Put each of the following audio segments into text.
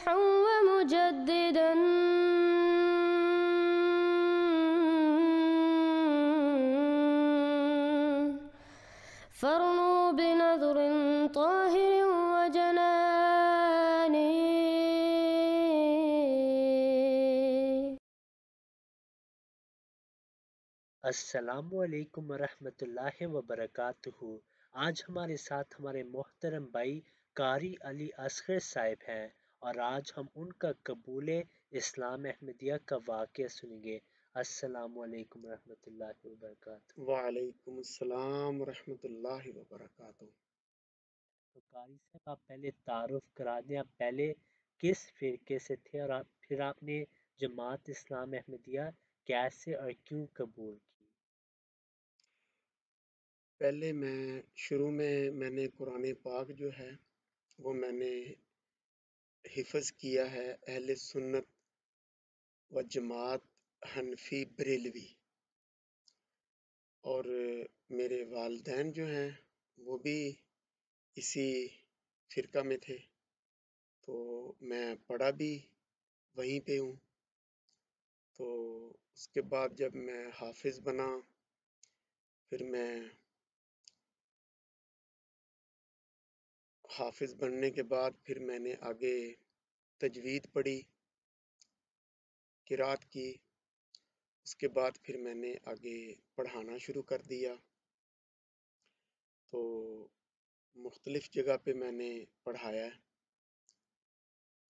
مفتوحا ومجددا فرموا بنذر طاهر وجنان आज हमारे साथ हमारे मोहतरम भाई कारी अली असगर साहब हैं और आज हम उनका कबूल इस्लाम अहमदिया का वाक़ सुनेंगे अस्सलाम वालेकुम रहमतुल्लाहि व बरकातहू वालेकुम अस्सलाम रहमतुल्लाहि व बरकातहू तो कारी साहब आप पहले तारुफ करा दें आप पहले किस फिरके से थे और आप फिर आपने जमात इस्लाम अहमदिया कैसे और क्यों कबूल की पहले मैं शुरू में मैंने कुरान पाक जो है वो मैंने हिफज किया है अहल सुन्नत व जमात हनफ़ी बरेलवी और मेरे वालदेन जो हैं वो भी इसी फ़िरका में थे तो मैं पढ़ा भी वहीं पे हूँ तो उसके बाद जब मैं हाफ़िज़ बना फिर मैं हाफिज़ बनने के बाद फिर मैंने आगे तजवीद पढ़ी किरात की उसके बाद फिर मैंने आगे पढ़ाना शुरू कर दिया तो मुख्तलिफ़ जगह पे मैंने पढ़ाया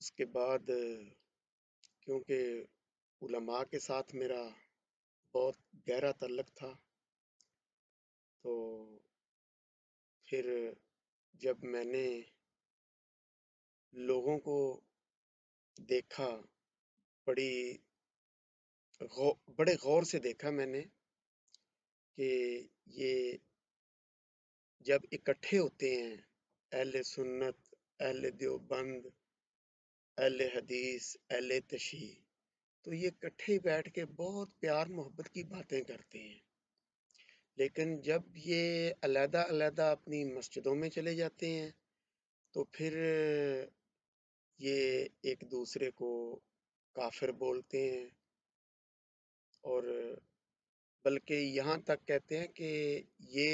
उसके बाद क्योंकि उलमा के साथ मेरा बहुत गहरा तल्लक था तो फिर जब मैंने लोगों को देखा बड़ी गौ बड़े गौर से देखा मैंने कि ये जब इकट्ठे होते हैं अहल सुन्नत अहल देवबंद अहल हदीस अहल तशी तो ये इकट्ठे बैठ के बहुत प्यार मोहब्बत की बातें करते हैं लेकिन जब ये अलहदा अलहदा अपनी मस्जिदों में चले जाते हैं तो फिर ये एक दूसरे को काफिर बोलते हैं और बल्कि यहाँ तक कहते हैं कि ये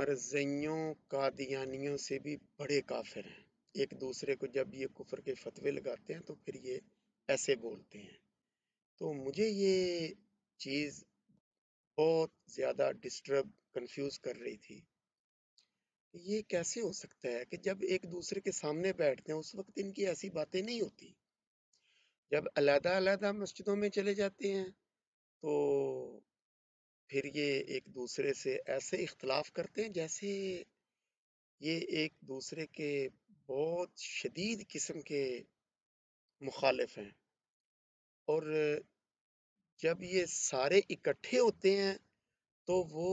मरजियों कादियानियों से भी बड़े काफिर हैं एक दूसरे को जब ये कुफर के फतवे लगाते हैं तो फिर ये ऐसे बोलते हैं तो मुझे ये चीज़ बहुत ज़्यादा डिस्टर्ब कंफ्यूज कर रही थी ये कैसे हो सकता है कि जब एक दूसरे के सामने बैठते हैं उस वक्त इनकी ऐसी बातें नहीं होती जब अलहदा अलहदा मस्जिदों में चले जाते हैं तो फिर ये एक दूसरे से ऐसे इख्तलाफ करते हैं जैसे ये एक दूसरे के बहुत शदीद किस्म के मुखालिफ हैं और जब ये सारे इकट्ठे होते हैं तो वो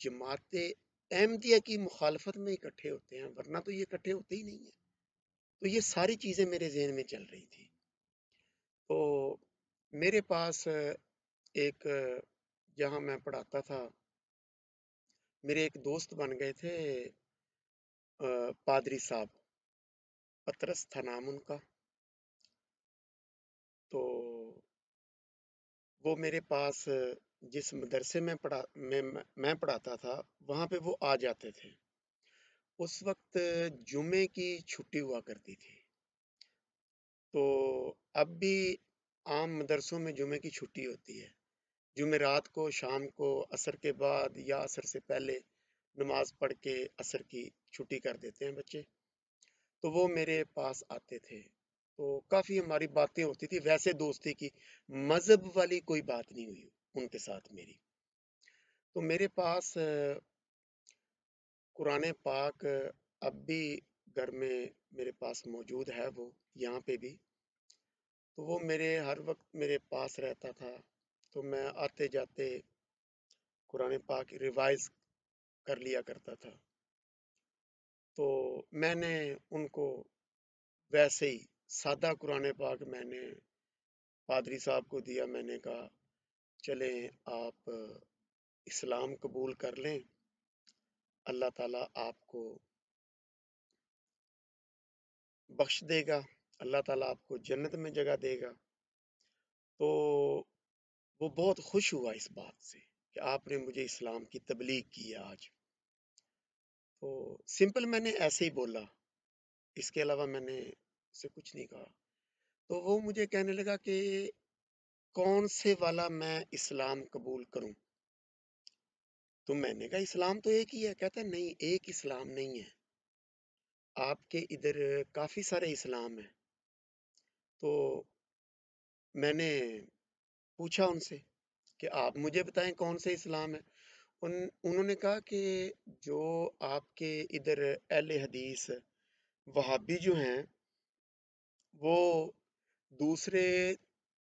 जमात अहमदिया की मुखालफत में इकट्ठे होते हैं वरना तो ये इकट्ठे होते ही नहीं हैं तो ये सारी चीज़ें मेरे जहन में चल रही थी तो मेरे पास एक जहाँ मैं पढ़ाता था मेरे एक दोस्त बन गए थे पादरी साहब पत्रस था नाम उनका तो वो मेरे पास जिस मदरसे में पढ़ा मैं मैं पढ़ाता था वहाँ पे वो आ जाते थे उस वक्त जुमे की छुट्टी हुआ करती थी तो अब भी आम मदरसों में जुमे की छुट्टी होती है जुमे रात को शाम को असर के बाद या असर से पहले नमाज पढ़ के असर की छुट्टी कर देते हैं बच्चे तो वो मेरे पास आते थे तो काफ़ी हमारी बातें होती थी वैसे दोस्ती की मज़हब वाली कोई बात नहीं हुई उनके साथ मेरी तो मेरे पास कुरान पाक अब भी घर में मेरे पास मौजूद है वो यहाँ पे भी तो वो मेरे हर वक्त मेरे पास रहता था तो मैं आते जाते कुरान पाक रिवाइज कर लिया करता था तो मैंने उनको वैसे ही सादा कुरान पाक मैंने पादरी साहब को दिया मैंने कहा चले आप इस्लाम कबूल कर लें अल्लाह ताला आपको बख्श देगा अल्लाह ताला आपको जन्नत में जगह देगा तो वो बहुत खुश हुआ इस बात से कि आपने मुझे इस्लाम की तबलीग की है आज तो सिंपल मैंने ऐसे ही बोला इसके अलावा मैंने से कुछ नहीं कहा तो वो मुझे कहने लगा कि कौन से वाला मैं इस्लाम कबूल करूं तो मैंने कहा इस्लाम तो एक ही है कहता है नहीं एक इस्लाम नहीं है आपके इधर काफ़ी सारे इस्लाम हैं तो मैंने पूछा उनसे कि आप मुझे बताएं कौन से इस्लाम है उन उन्होंने कहा कि जो आपके इधर अहले हदीस वहाबी जो हैं वो दूसरे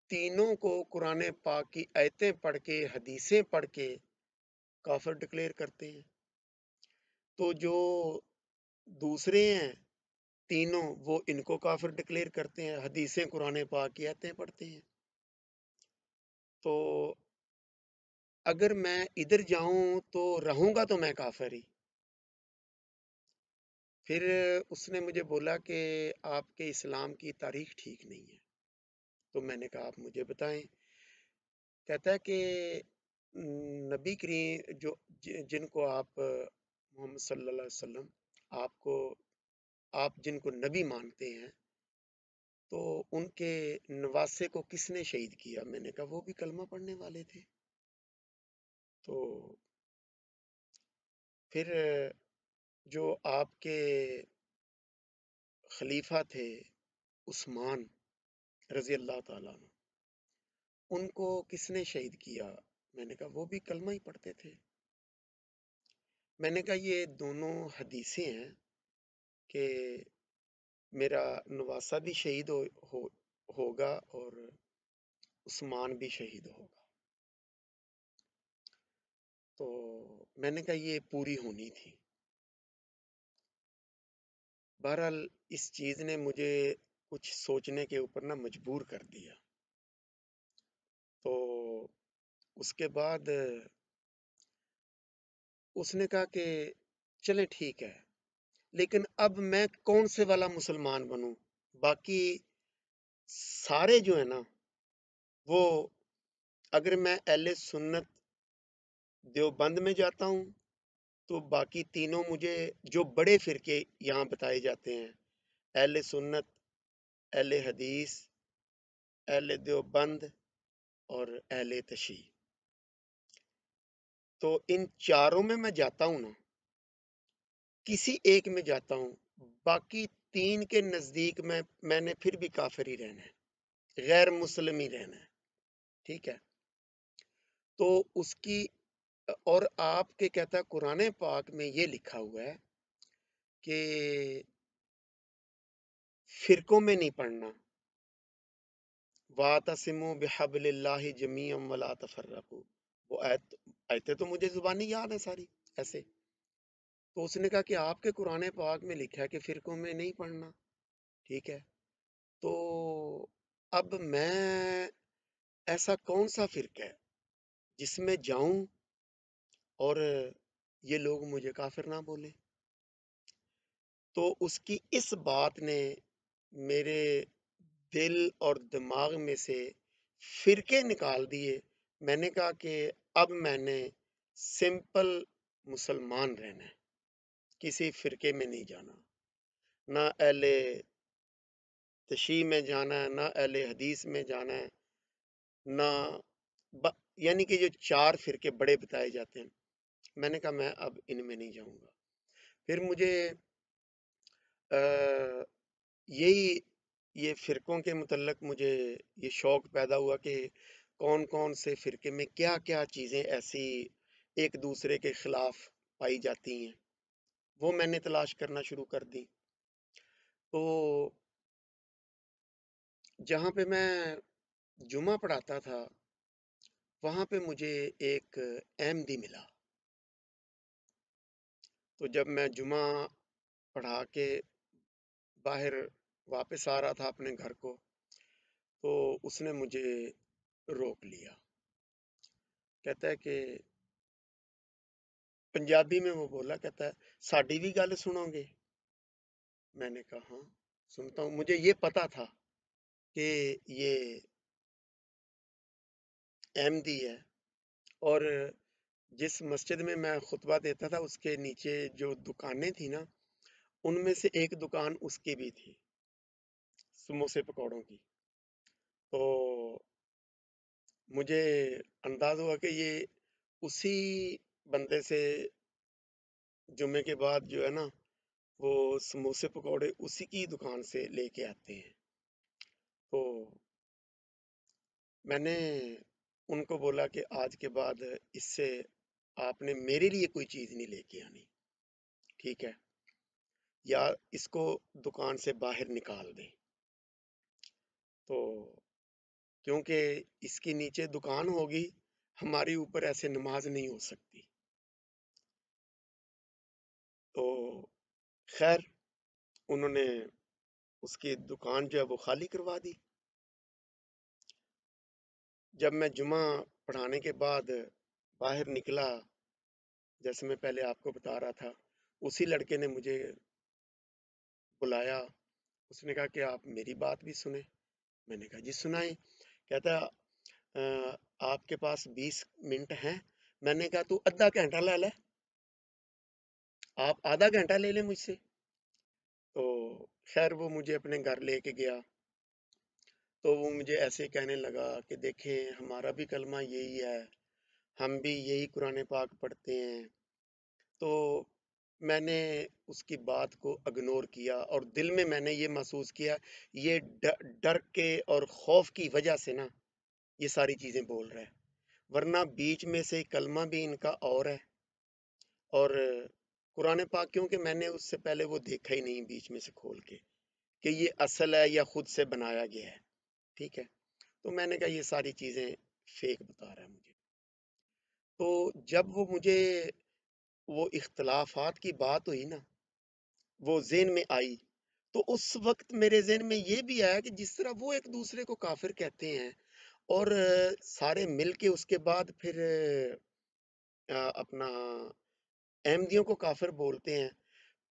तीनों को कुरान पाक की आयतें पढ़ के हदीसें पढ़ के काफर डिक्लेयर करते हैं तो जो दूसरे हैं तीनों वो इनको काफर डिक्लेयर करते हैं हदीसें कुरान पाक की आयतें पढ़ते हैं तो अगर मैं इधर जाऊं तो रहूंगा तो मैं काफ़र ही फिर उसने मुझे बोला कि आपके इस्लाम की तारीख ठीक नहीं है तो मैंने कहा आप मुझे बताएं कहता है कि नबी करी जो जिनको आप मोहम्मद सल्लल्लाहु अलैहि वसल्लम आपको आप जिनको नबी मानते हैं तो उनके नवासे को किसने शहीद किया मैंने कहा वो भी कलमा पढ़ने वाले थे तो फिर जो आपके खलीफा थे उस्मान रज़ी अल्लाह ताला उनको किसने शहीद किया मैंने कहा वो भी कलमा ही पढ़ते थे मैंने कहा ये दोनों हदीसें हैं कि मेरा नवासा भी शहीद हो, हो होगा और उस्मान भी शहीद होगा तो मैंने कहा ये पूरी होनी थी बहरहाल इस चीज़ ने मुझे कुछ सोचने के ऊपर ना मजबूर कर दिया तो उसके बाद उसने कहा कि चले ठीक है लेकिन अब मैं कौन से वाला मुसलमान बनूं बाकी सारे जो है ना वो अगर मैं एल सुन्नत देवबंद में जाता हूँ तो बाकी तीनों मुझे जो बड़े फ़िरके यहाँ बताए जाते हैं अहल सुन्नत अहल हदीस अहल देवबंद और अहल तशी तो इन चारों में मैं जाता हूँ ना किसी एक में जाता हूँ बाकी तीन के नज़दीक में मैंने फिर भी काफिर ही रहना है गैर मुसलम ही रहना है ठीक है तो उसकी और आपके कहता है कुरान पाक में ये लिखा हुआ है कि फिरकों में नहीं पढ़ना वातसमु बेहबल्ला जमीम तफर रखो वो आयत आयते तो मुझे ज़ुबानी याद है सारी ऐसे तो उसने कहा कि आपके कुरान पाक में लिखा है कि फ़िरकों में नहीं पढ़ना ठीक है तो अब मैं ऐसा कौन सा फिरक है जिसमें जाऊं और ये लोग मुझे काफिर ना बोले तो उसकी इस बात ने मेरे दिल और दिमाग में से फिरके निकाल दिए मैंने कहा कि अब मैंने सिंपल मुसलमान रहना है किसी फिरके में नहीं जाना ना अहले तशी में जाना है ना अहले हदीस में जाना है ना यानी कि जो चार फिरके बड़े बताए जाते हैं मैंने कहा मैं अब इनमें नहीं जाऊंगा फिर मुझे यही ये फ़िरक़ों के मतलब मुझे ये शौक़ पैदा हुआ कि कौन कौन से फ़िरके में क्या क्या चीज़ें ऐसी एक दूसरे के ख़िलाफ़ पाई जाती हैं वो मैंने तलाश करना शुरू कर दी तो जहाँ पे मैं जुमा पढ़ाता था वहाँ पे मुझे एक अहमदी मिला तो जब मैं जुमा पढ़ा के बाहर वापस आ रहा था अपने घर को तो उसने मुझे रोक लिया कहता है कि पंजाबी में वो बोला कहता है साड़ी भी गल सुनोगे मैंने कहा हाँ सुनता हूँ मुझे ये पता था कि ये दी है और जिस मस्जिद में मैं खुतबा देता था उसके नीचे जो दुकानें थी ना उनमें से एक दुकान उसकी भी थी समोसे पकौड़ों की तो मुझे अंदाज हुआ कि ये उसी बंदे से जुमे के बाद जो है ना वो समोसे पकौड़े उसी की दुकान से लेके आते हैं तो मैंने उनको बोला कि आज के बाद इससे आपने मेरे लिए कोई चीज़ नहीं लेके आनी ठीक है या इसको दुकान से बाहर निकाल दें तो क्योंकि इसके नीचे दुकान होगी हमारी ऊपर ऐसे नमाज नहीं हो सकती तो खैर उन्होंने उसकी दुकान जो है वो खाली करवा दी जब मैं जुमा पढ़ाने के बाद बाहर निकला जैसे मैं पहले आपको बता रहा था उसी लड़के ने मुझे बुलाया उसने कहा कि आप मेरी बात भी सुने मैंने कहा जी सुनाई कहता आपके पास बीस मिनट हैं मैंने कहा तू आधा घंटा ले ले आप आधा घंटा ले ले मुझसे तो खैर वो मुझे अपने घर लेके गया तो वो मुझे ऐसे कहने लगा कि देखें हमारा भी कलमा यही है हम भी यही कुरान पाक पढ़ते हैं तो मैंने उसकी बात को अग्नोर किया और दिल में मैंने ये महसूस किया ये डर के और खौफ की वजह से ना ये सारी चीज़ें बोल रहा है वरना बीच में से कलमा भी इनका और है और कुरान पाक क्योंकि मैंने उससे पहले वो देखा ही नहीं बीच में से खोल के कि ये असल है या ख़ुद से बनाया गया है ठीक है तो मैंने कहा ये सारी चीज़ें फेक बता रहा है मुझे तो जब वो मुझे वो इख्तलाफात की बात हुई ना वो जेन में आई तो उस वक्त मेरे जेन में ये भी आया कि जिस तरह वो एक दूसरे को काफिर कहते हैं और सारे मिल के उसके बाद फिर अपना अहमदियों को काफिर बोलते हैं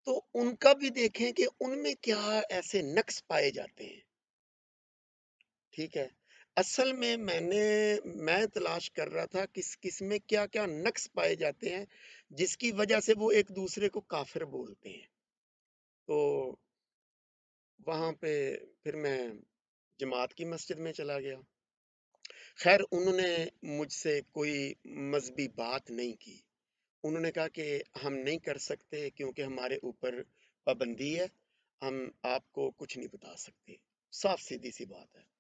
तो उनका भी देखें कि उनमें क्या ऐसे नक्स पाए जाते हैं ठीक है असल में मैंने मैं तलाश कर रहा था किस किस में क्या क्या नक्स पाए जाते हैं जिसकी वजह से वो एक दूसरे को काफिर बोलते हैं तो वहाँ पे फिर मैं जमात की मस्जिद में चला गया खैर उन्होंने मुझसे कोई मजहबी बात नहीं की उन्होंने कहा कि हम नहीं कर सकते क्योंकि हमारे ऊपर पाबंदी है हम आपको कुछ नहीं बता सकते साफ सीधी सी बात है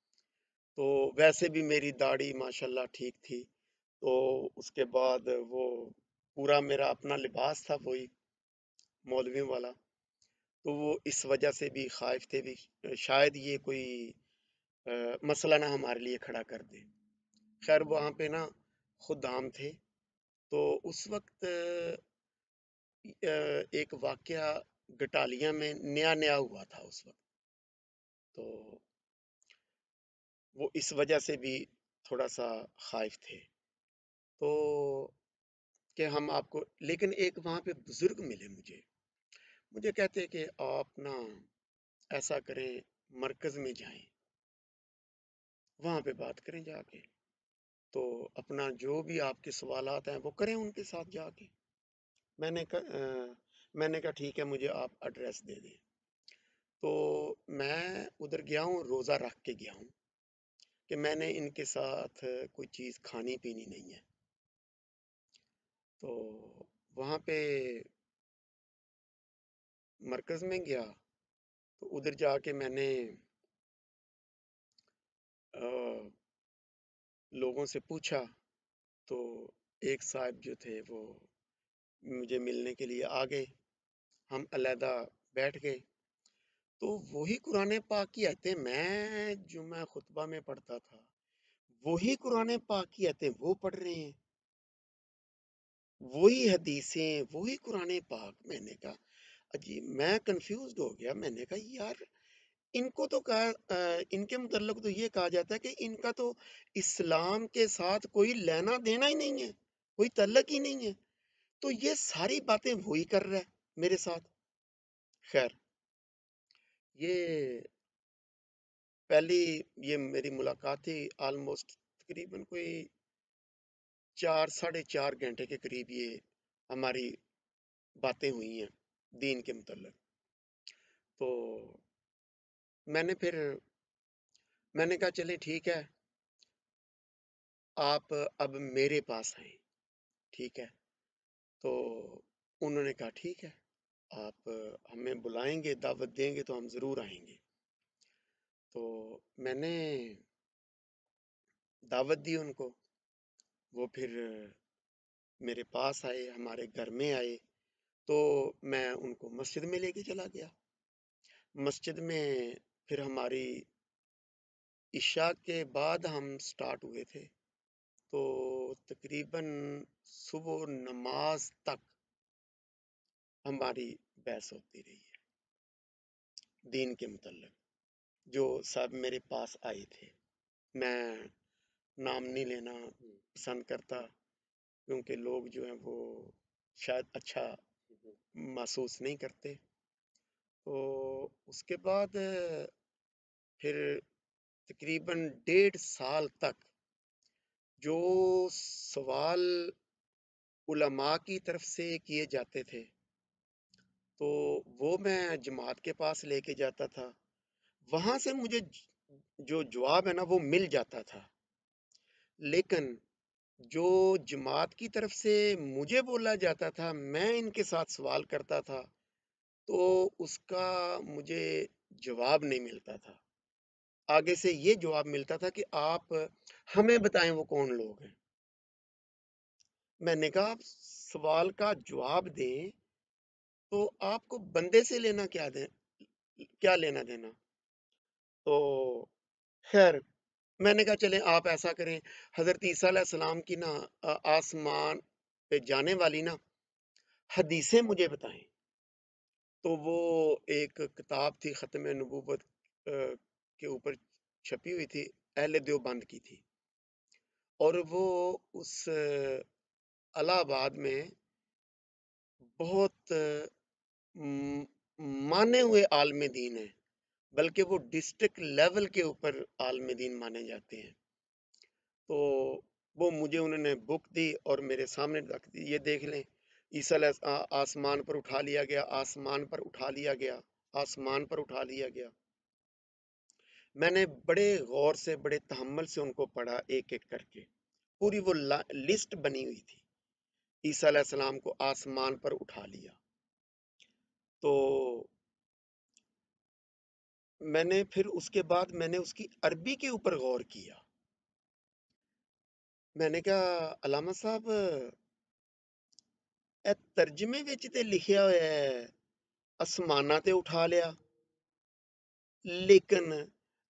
तो वैसे भी मेरी दाढ़ी माशाल्लाह ठीक थी तो उसके बाद वो पूरा मेरा अपना लिबास था वही मौलवी वाला तो वो इस वजह से भी खाइफ थे भी शायद ये कोई आ, मसला ना हमारे लिए खड़ा कर दे खैर वहाँ पे ना खुद आम थे तो उस वक्त एक वाक़ गटालिया में नया नया हुआ था उस वक्त तो वो इस वजह से भी थोड़ा सा खाइफ थे तो कि हम आपको लेकिन एक वहाँ पे बुज़ुर्ग मिले मुझे मुझे कहते कि आप ना ऐसा करें मरकज़ में जाएं वहाँ पे बात करें जाके तो अपना जो भी आपके सवाल हैं वो करें उनके साथ जाके मैंने कहा मैंने कहा ठीक है मुझे आप एड्रेस दे दें तो मैं उधर गया हूँ रोज़ा रख के गया हूँ कि मैंने इनके साथ कोई चीज़ खानी पीनी नहीं है तो वहाँ पे मरकज़ में गया तो उधर जाके मैंने आ, लोगों से पूछा तो एक साहब जो थे वो मुझे मिलने के लिए आ गए हम अलहदा बैठ गए तो वही कुरान पाक की आते मैं मैं खुतबा में पढ़ता था वही कुरान पाक की आते वो पढ़ रहे हैं वही हदीसें वही कुरान पाक मैंने कहा अजी मैं कंफ्यूज हो गया मैंने कहा यार इनको तो कहा इनके मुतल तो ये कहा जाता है कि इनका तो इस्लाम के साथ कोई लेना देना ही नहीं है कोई तलक ही नहीं है तो ये सारी बातें वही कर रहा है मेरे साथ खैर ये पहली ये मेरी मुलाकात थी ऑलमोस्ट तकरीबन कोई चार साढ़े चार घंटे के करीब ये हमारी बातें हुई हैं दीन के मतलब तो मैंने फिर मैंने कहा चले ठीक है आप अब मेरे पास आए ठीक है तो उन्होंने कहा ठीक है आप हमें बुलाएंगे दावत देंगे तो हम ज़रूर आएंगे तो मैंने दावत दी उनको वो फिर मेरे पास आए हमारे घर में आए तो मैं उनको मस्जिद में लेके चला गया मस्जिद में फिर हमारी इशा के बाद हम स्टार्ट हुए थे तो तकरीबन सुबह नमाज तक हमारी बहस होती रही है दीन के मतलब जो सब मेरे पास आए थे मैं नाम नहीं लेना पसंद करता क्योंकि लोग जो हैं वो शायद अच्छा महसूस नहीं करते तो उसके बाद फिर तकरीबन डेढ़ साल तक जो सवाल उलमा की तरफ से किए जाते थे तो वो मैं जमात के पास लेके जाता था वहाँ से मुझे जो जवाब है ना वो मिल जाता था लेकिन जो जमात की तरफ से मुझे बोला जाता था मैं इनके साथ सवाल करता था तो उसका मुझे जवाब नहीं मिलता था आगे से ये जवाब मिलता था कि आप हमें बताएं वो कौन लोग हैं मैंने कहा सवाल का जवाब दें तो आपको बंदे से लेना क्या दे क्या लेना देना तो खैर मैंने कहा चले आप ऐसा करें हज़रत ईसा की ना आसमान पे जाने वाली ना हदीसें मुझे बताएं तो वो एक किताब थी ख़त्म नबूबत के ऊपर छपी हुई थी अहल देवबंद की थी और वो उस अलाहाबाद में बहुत माने हुए आलम दीन हैं बल्कि वो डिस्ट्रिक्ट लेवल के ऊपर आलम दीन माने जाते हैं तो वो मुझे उन्होंने बुक दी और मेरे सामने रख दी ये देख लें ईसा आसमान पर उठा लिया गया आसमान पर उठा लिया गया आसमान पर उठा लिया गया मैंने बड़े गौर से बड़े तहमल से उनको पढ़ा एक एक करके पूरी वो लिस्ट बनी हुई थी ईसा को आसमान पर उठा लिया तो मैंने फिर उसके बाद मैंने उसकी अरबी के ऊपर गौर किया मैंने कहा अलामा साहब ए तर्जमे ਵਿੱਚ तो लिखा ਹੋਇਆ ਹੈ ਅਸਮਾਨਾਂ ਤੇ ਉਠਾ ਲਿਆ ਲੇਕਿਨ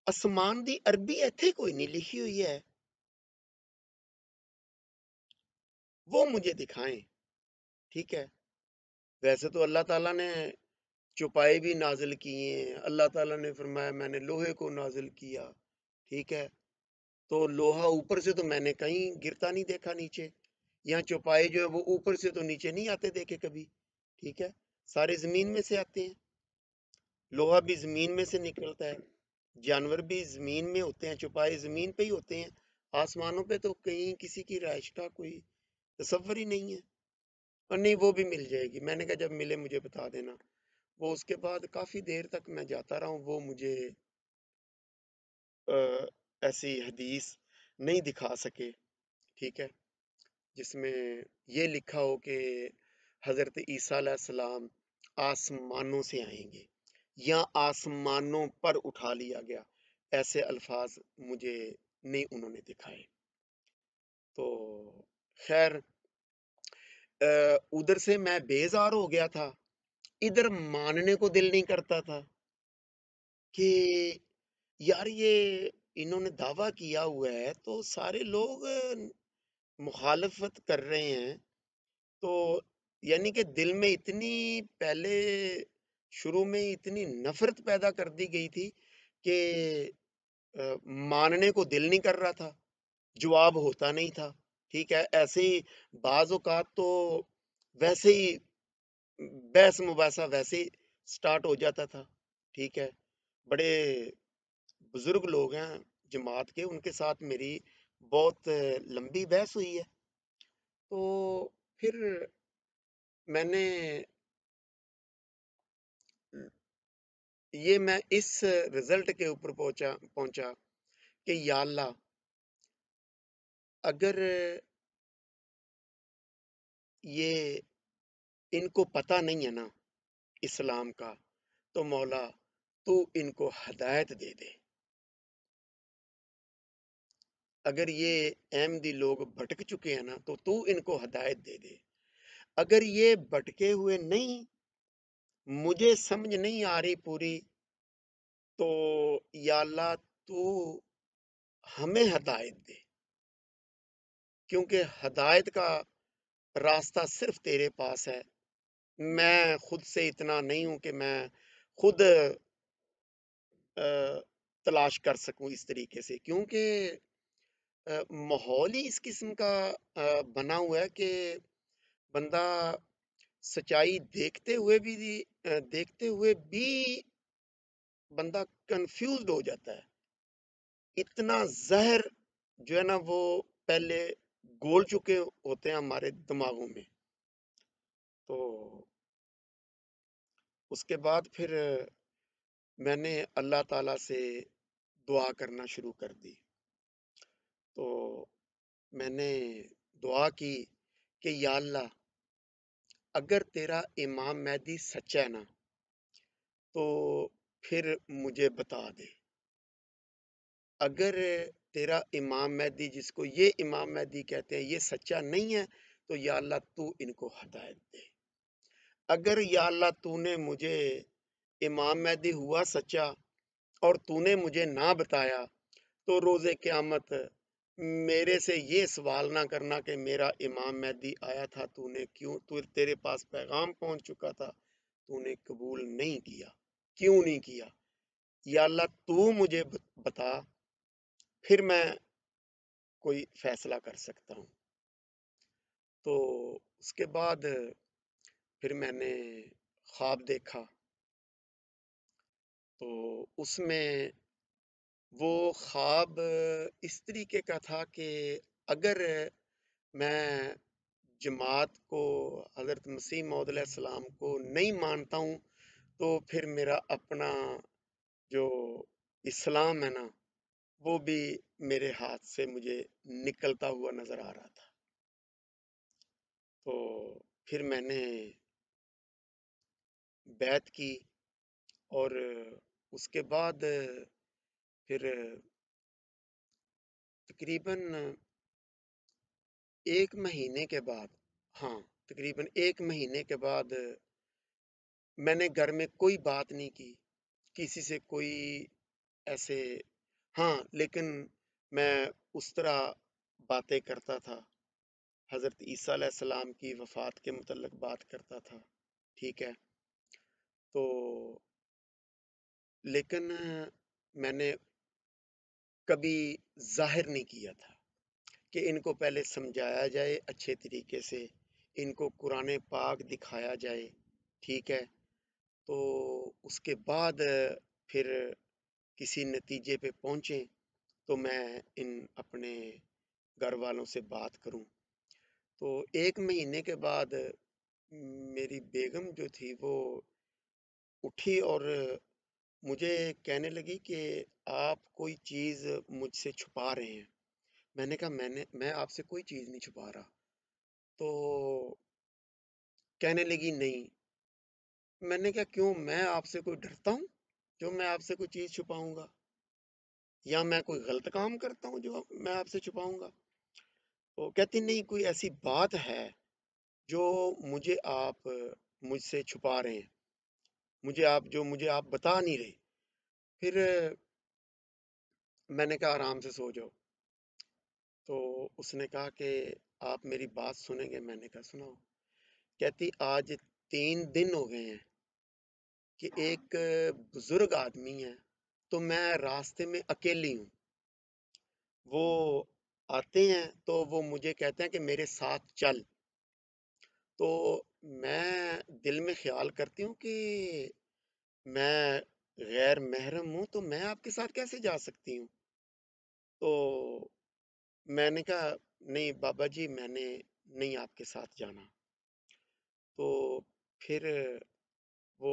ਅਸਮਾਨ ਦੀ ਅਰਬੀ ਇੱਥੇ नहीं लिखी हुई है वो मुझे दिखाएं ठीक है वैसे तो अल्लाह ताला ने चुपाए भी नाजिल किए हैं अल्लाह ताला ने फरमाया मैंने लोहे को नाजिल किया ठीक है तो लोहा ऊपर से तो मैंने कहीं गिरता नहीं देखा नीचे यहाँ चुपाए जो है वो ऊपर से तो नीचे नहीं आते देखे कभी ठीक है सारे ज़मीन में से आते हैं लोहा भी ज़मीन में से निकलता है जानवर भी ज़मीन में होते हैं चुपाए ज़मीन पे ही होते हैं आसमानों पे तो कहीं किसी की रहाइश का कोई तस्वर ही नहीं है और नहीं वो भी मिल जाएगी मैंने कहा जब मिले मुझे बता देना वो उसके बाद काफ़ी देर तक मैं जाता रहा हूँ वो मुझे आ, ऐसी हदीस नहीं दिखा सके ठीक है जिसमें ये लिखा हो कि हज़रत ईसीम सलाम आसमानों से आएंगे या आसमानों पर उठा लिया गया ऐसे अल्फाज मुझे नहीं उन्होंने दिखाए तो खैर उधर से मैं बेजार हो गया था इधर मानने को दिल नहीं करता था कि यार ये इन्होंने दावा किया हुआ है तो सारे लोग मुखालफत कर रहे हैं तो यानी कि दिल में इतनी पहले शुरू में इतनी नफरत पैदा कर दी गई थी कि मानने को दिल नहीं कर रहा था जवाब होता नहीं था ठीक है ऐसे ही बाज़ात तो वैसे ही बहस मुबासा वैसे स्टार्ट हो जाता था ठीक है बड़े बुज़ुर्ग लोग हैं जमात के उनके साथ मेरी बहुत लंबी बहस हुई है तो फिर मैंने ये मैं इस रिजल्ट के ऊपर पहुंचा पहुंचा कि या अगर ये इनको पता नहीं है ना इस्लाम का तो मौला तू इनको हदायत दे दे अगर ये अहमदी लोग भटक चुके हैं ना तो तू इनको हदायत दे दे अगर ये भटके हुए नहीं मुझे समझ नहीं आ रही पूरी तो या तू हमें हदायत दे क्योंकि हदायत का रास्ता सिर्फ तेरे पास है मैं खुद से इतना नहीं हूँ कि मैं खुद तलाश कर सकूं इस तरीके से क्योंकि माहौल ही इस किस्म का बना हुआ है कि बंदा सच्चाई देखते हुए भी देखते हुए भी बंदा कंफ्यूज हो जाता है इतना जहर जो है ना वो पहले गोल चुके होते हैं हमारे दिमागों में तो उसके बाद फिर मैंने अल्लाह ताला से दुआ करना शुरू कर दी तो मैंने दुआ की कि या अल्लाह अगर तेरा इमाम मेहदी सच्चा है ना तो फिर मुझे बता दे अगर तेरा इमाम मेहदी जिसको ये इमाम मेहदी कहते हैं ये सच्चा नहीं है तो या अल्लाह तू इनको हदायत दे अगर या अल्लाह तूने मुझे इमाम मेहदी हुआ सच्चा और तूने मुझे ना बताया तो रोजे क़्यामत मेरे से ये सवाल ना करना कि मेरा इमाम मेहदी आया था तूने क्यों तू तेरे पास पैगाम पहुंच चुका था तूने कबूल नहीं किया क्यों नहीं किया या अल्लाह तू मुझे बता फिर मैं कोई फैसला कर सकता हूँ तो उसके बाद फिर मैंने ख्वाब देखा तो उसमें वो ख्वाब इस तरीके का था कि अगर मैं जमात को हज़रत मसीह सलाम को नहीं मानता हूँ तो फिर मेरा अपना जो इस्लाम है ना वो भी मेरे हाथ से मुझे निकलता हुआ नज़र आ रहा था तो फिर मैंने बैत की और उसके बाद फिर तकरीबन एक महीने के बाद हाँ तकरीबन एक महीने के बाद मैंने घर में कोई बात नहीं की किसी से कोई ऐसे हाँ लेकिन मैं उस तरह बातें करता था हज़रत ईसा सलाम की वफ़ात के मतलब बात करता था ठीक है तो लेकिन मैंने कभी ज़ाहिर नहीं किया था कि इनको पहले समझाया जाए अच्छे तरीके से इनको कुरान पाक दिखाया जाए ठीक है तो उसके बाद फिर किसी नतीजे पे पहुँचे तो मैं इन अपने घर वालों से बात करूं तो एक महीने के बाद मेरी बेगम जो थी वो उठी और मुझे कहने लगी कि आप कोई चीज़ मुझसे छुपा रहे हैं। मैंने कहा मैंने मैं आपसे कोई चीज़ नहीं छुपा रहा। तो कहने लगी नहीं। मैंने कहा क्यों मैं आपसे कोई डरता हूँ? जो मैं आपसे कोई चीज़ छुपाऊँगा? या मैं कोई गलत काम करता हूँ जो मैं आपसे छुपाऊँगा? वो तो कहती नहीं कोई ऐसी बात है, जो मुझे आप मुझसे छुपा रहे हैं। मुझे आप जो मुझे आप बता नहीं रहे फिर मैंने कहा आराम से सो जाओ तो उसने कहा कि आप मेरी बात सुनेंगे मैंने कहा सुनाओ कहती आज तीन दिन हो गए हैं कि एक बुजुर्ग आदमी है तो मैं रास्ते में अकेली हूँ वो आते हैं तो वो मुझे कहते हैं कि मेरे साथ चल तो मैं दिल में ख़्याल करती हूँ कि मैं गैर महरम हूँ, तो मैं आपके साथ कैसे जा सकती हूँ? तो मैंने कहा, "नहीं बाबा जी, मैंने नहीं आपके साथ जाना।" तो फिर वो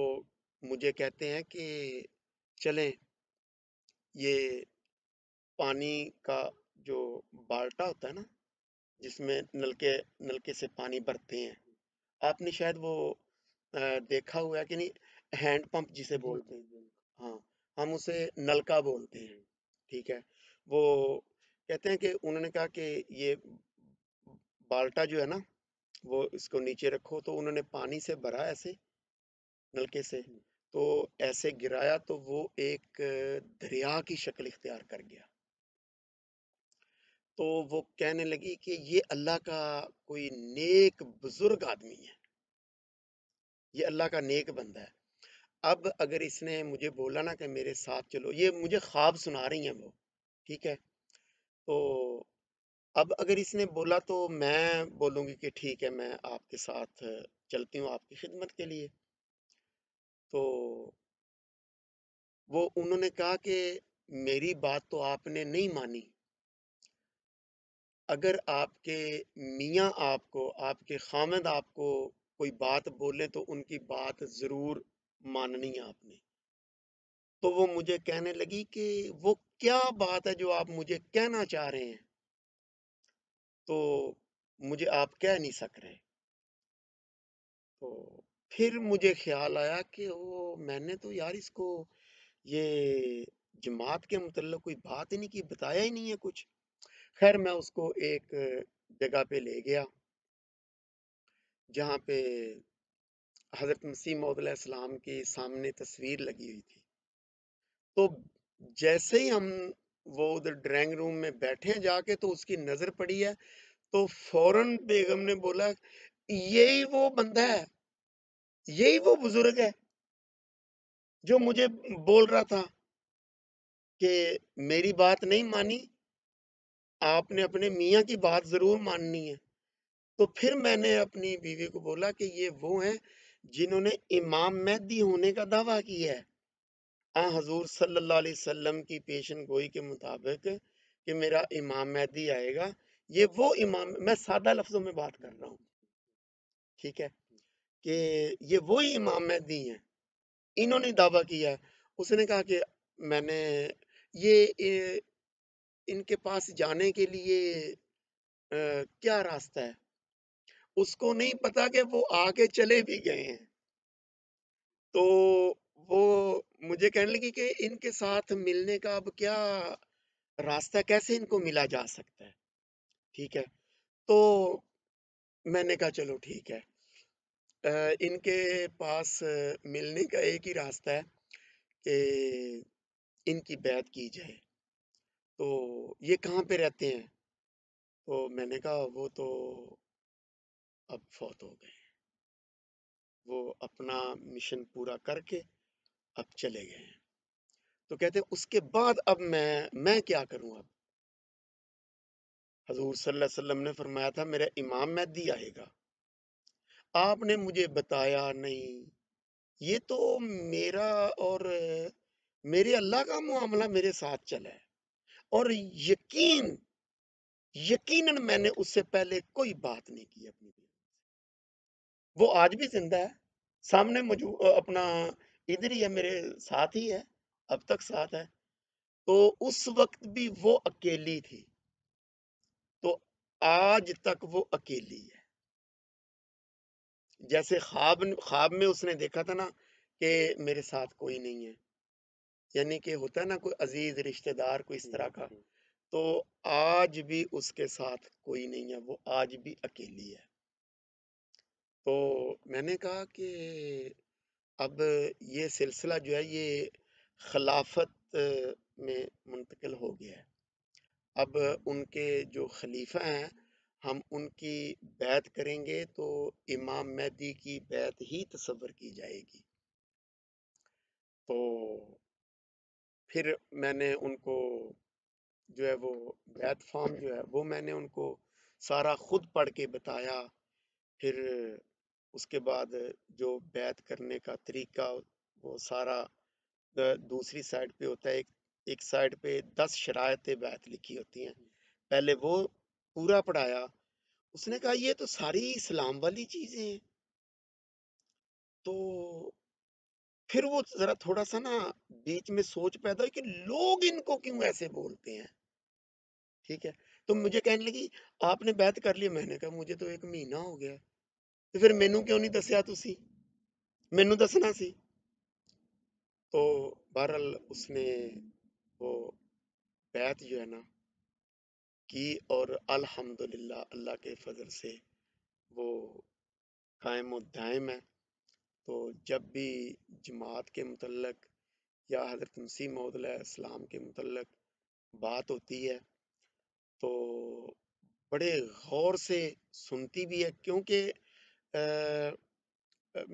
मुझे कहते हैं कि चलें ये पानी का जो बाल्टा होता है ना, जिसमें नलके नलके से पानी भरते हैं। आपने शायद वो देखा हुआ है कि नहीं हैंड पंप जिसे बोलते हैं हाँ हम उसे नलका बोलते हैं ठीक है वो कहते हैं कि उन्होंने कहा कि ये बाल्टा जो है ना वो इसको नीचे रखो तो उन्होंने पानी से भरा ऐसे नलके से तो ऐसे गिराया तो वो एक दरिया की शक्ल इख्तियार कर गया तो वो कहने लगी कि ये अल्लाह का कोई नेक बुजुर्ग आदमी है ये अल्लाह का नेक बंदा है अब अगर इसने मुझे बोला ना कि मेरे साथ चलो ये मुझे ख्वाब सुना रही हैं वो ठीक है तो अब अगर इसने बोला तो मैं बोलूँगी कि ठीक है मैं आपके साथ चलती हूँ आपकी खिदमत के लिए तो वो उन्होंने कहा कि मेरी बात तो आपने नहीं मानी अगर आपके मियाँ आपको आपके खामद आपको कोई बात बोले तो उनकी बात ज़रूर माननी है आपने तो वो मुझे कहने लगी कि वो क्या बात है जो आप मुझे कहना चाह रहे हैं तो मुझे आप कह नहीं सक रहे तो फिर मुझे ख्याल आया कि वो मैंने तो यार इसको ये जमात के मतलब कोई बात ही नहीं की बताया ही नहीं है कुछ खैर मैं उसको एक जगह पे ले गया जहाँ पे हज़रत मसीह सलाम के सामने तस्वीर लगी हुई थी तो जैसे ही हम वो उधर ड्राइंग रूम में बैठे जाके तो उसकी नज़र पड़ी है तो फौरन बेगम ने बोला यही वो बंदा है यही वो बुजुर्ग है जो मुझे बोल रहा था कि मेरी बात नहीं मानी आपने अपने मियाँ की बात ज़रूर माननी है तो फिर मैंने अपनी बीवी को बोला कि ये वो हैं जिन्होंने इमाम मेहदी होने का दावा किया है आ हाँ, हजूर सल्लल्लाहु अलैहि वसल्लम की पेशन गोई के मुताबिक कि मेरा इमाम मेहदी आएगा ये वो इमाम मैं सादा लफ्ज़ों में बात कर रहा हूँ ठीक है कि ये वो ही इमाम मेहदी हैं इन्होंने दावा किया उसने कहा कि मैंने ये इनके पास जाने के लिए आ, क्या रास्ता है उसको नहीं पता कि वो आगे चले भी गए हैं तो वो मुझे कहने लगी कि इनके साथ मिलने का अब क्या रास्ता कैसे इनको मिला जा सकता है ठीक है तो मैंने कहा चलो ठीक है आ, इनके पास मिलने का एक ही रास्ता है कि इनकी बैत की जाए तो ये कहाँ पे रहते हैं तो मैंने कहा वो तो अब फौत हो गए वो अपना मिशन पूरा करके अब चले गए हैं तो कहते हैं उसके बाद अब मैं मैं क्या करूं अब हजूर सल्लम वसल्लम ने फरमाया था मेरा इमाम मैदी आएगा आपने मुझे बताया नहीं ये तो मेरा और मेरे अल्लाह का मामला मेरे साथ चला है और यकीन यकीनन मैंने उससे पहले कोई बात नहीं की अपनी वो आज भी जिंदा है सामने मौजूद अपना इधर ही है मेरे साथ ही है अब तक साथ है तो उस वक्त भी वो अकेली थी तो आज तक वो अकेली है जैसे ख्वाब ख्वाब में उसने देखा था ना कि मेरे साथ कोई नहीं है यानी कि होता है ना कोई अजीज रिश्तेदार कोई इस तरह का तो आज भी उसके साथ कोई नहीं है वो आज भी अकेली है तो मैंने कहा कि अब ये सिलसिला जो है ये खिलाफत में मुंतकिल हो गया है अब उनके जो खलीफा हैं हम उनकी बैत करेंगे तो इमाम मेहदी की बैत ही तस्वर की जाएगी तो फिर मैंने उनको जो है वो बैत फॉर्म जो है वो मैंने उनको सारा खुद पढ़ के बताया फिर उसके बाद जो बैत करने का तरीका वो सारा दूसरी साइड पे होता है एक एक साइड पे दस शरात बैत लिखी होती हैं पहले वो पूरा पढ़ाया उसने कहा ये तो सारी इस्लाम वाली चीज़ें हैं तो फिर वो जरा थोड़ा सा ना बीच में सोच पैदा हुई कि लोग इनको क्यों ऐसे बोलते हैं ठीक है तो मुझे कहने लगी आपने बैत कर लिया मैंने कहा मुझे तो एक महीना हो गया तो फिर मैनू क्यों नहीं दसिया मेनू मैनू दसना सी तो बहरल उसने वो बैत जो है ना की और अल्हम्दुलिल्लाह अल्लाह के फजल से वो कायम दायम है तो जब भी जमात के मतलब या हज़रत मसीह मौदलाम के मतलब बात होती है तो बड़े गौर से सुनती भी है क्योंकि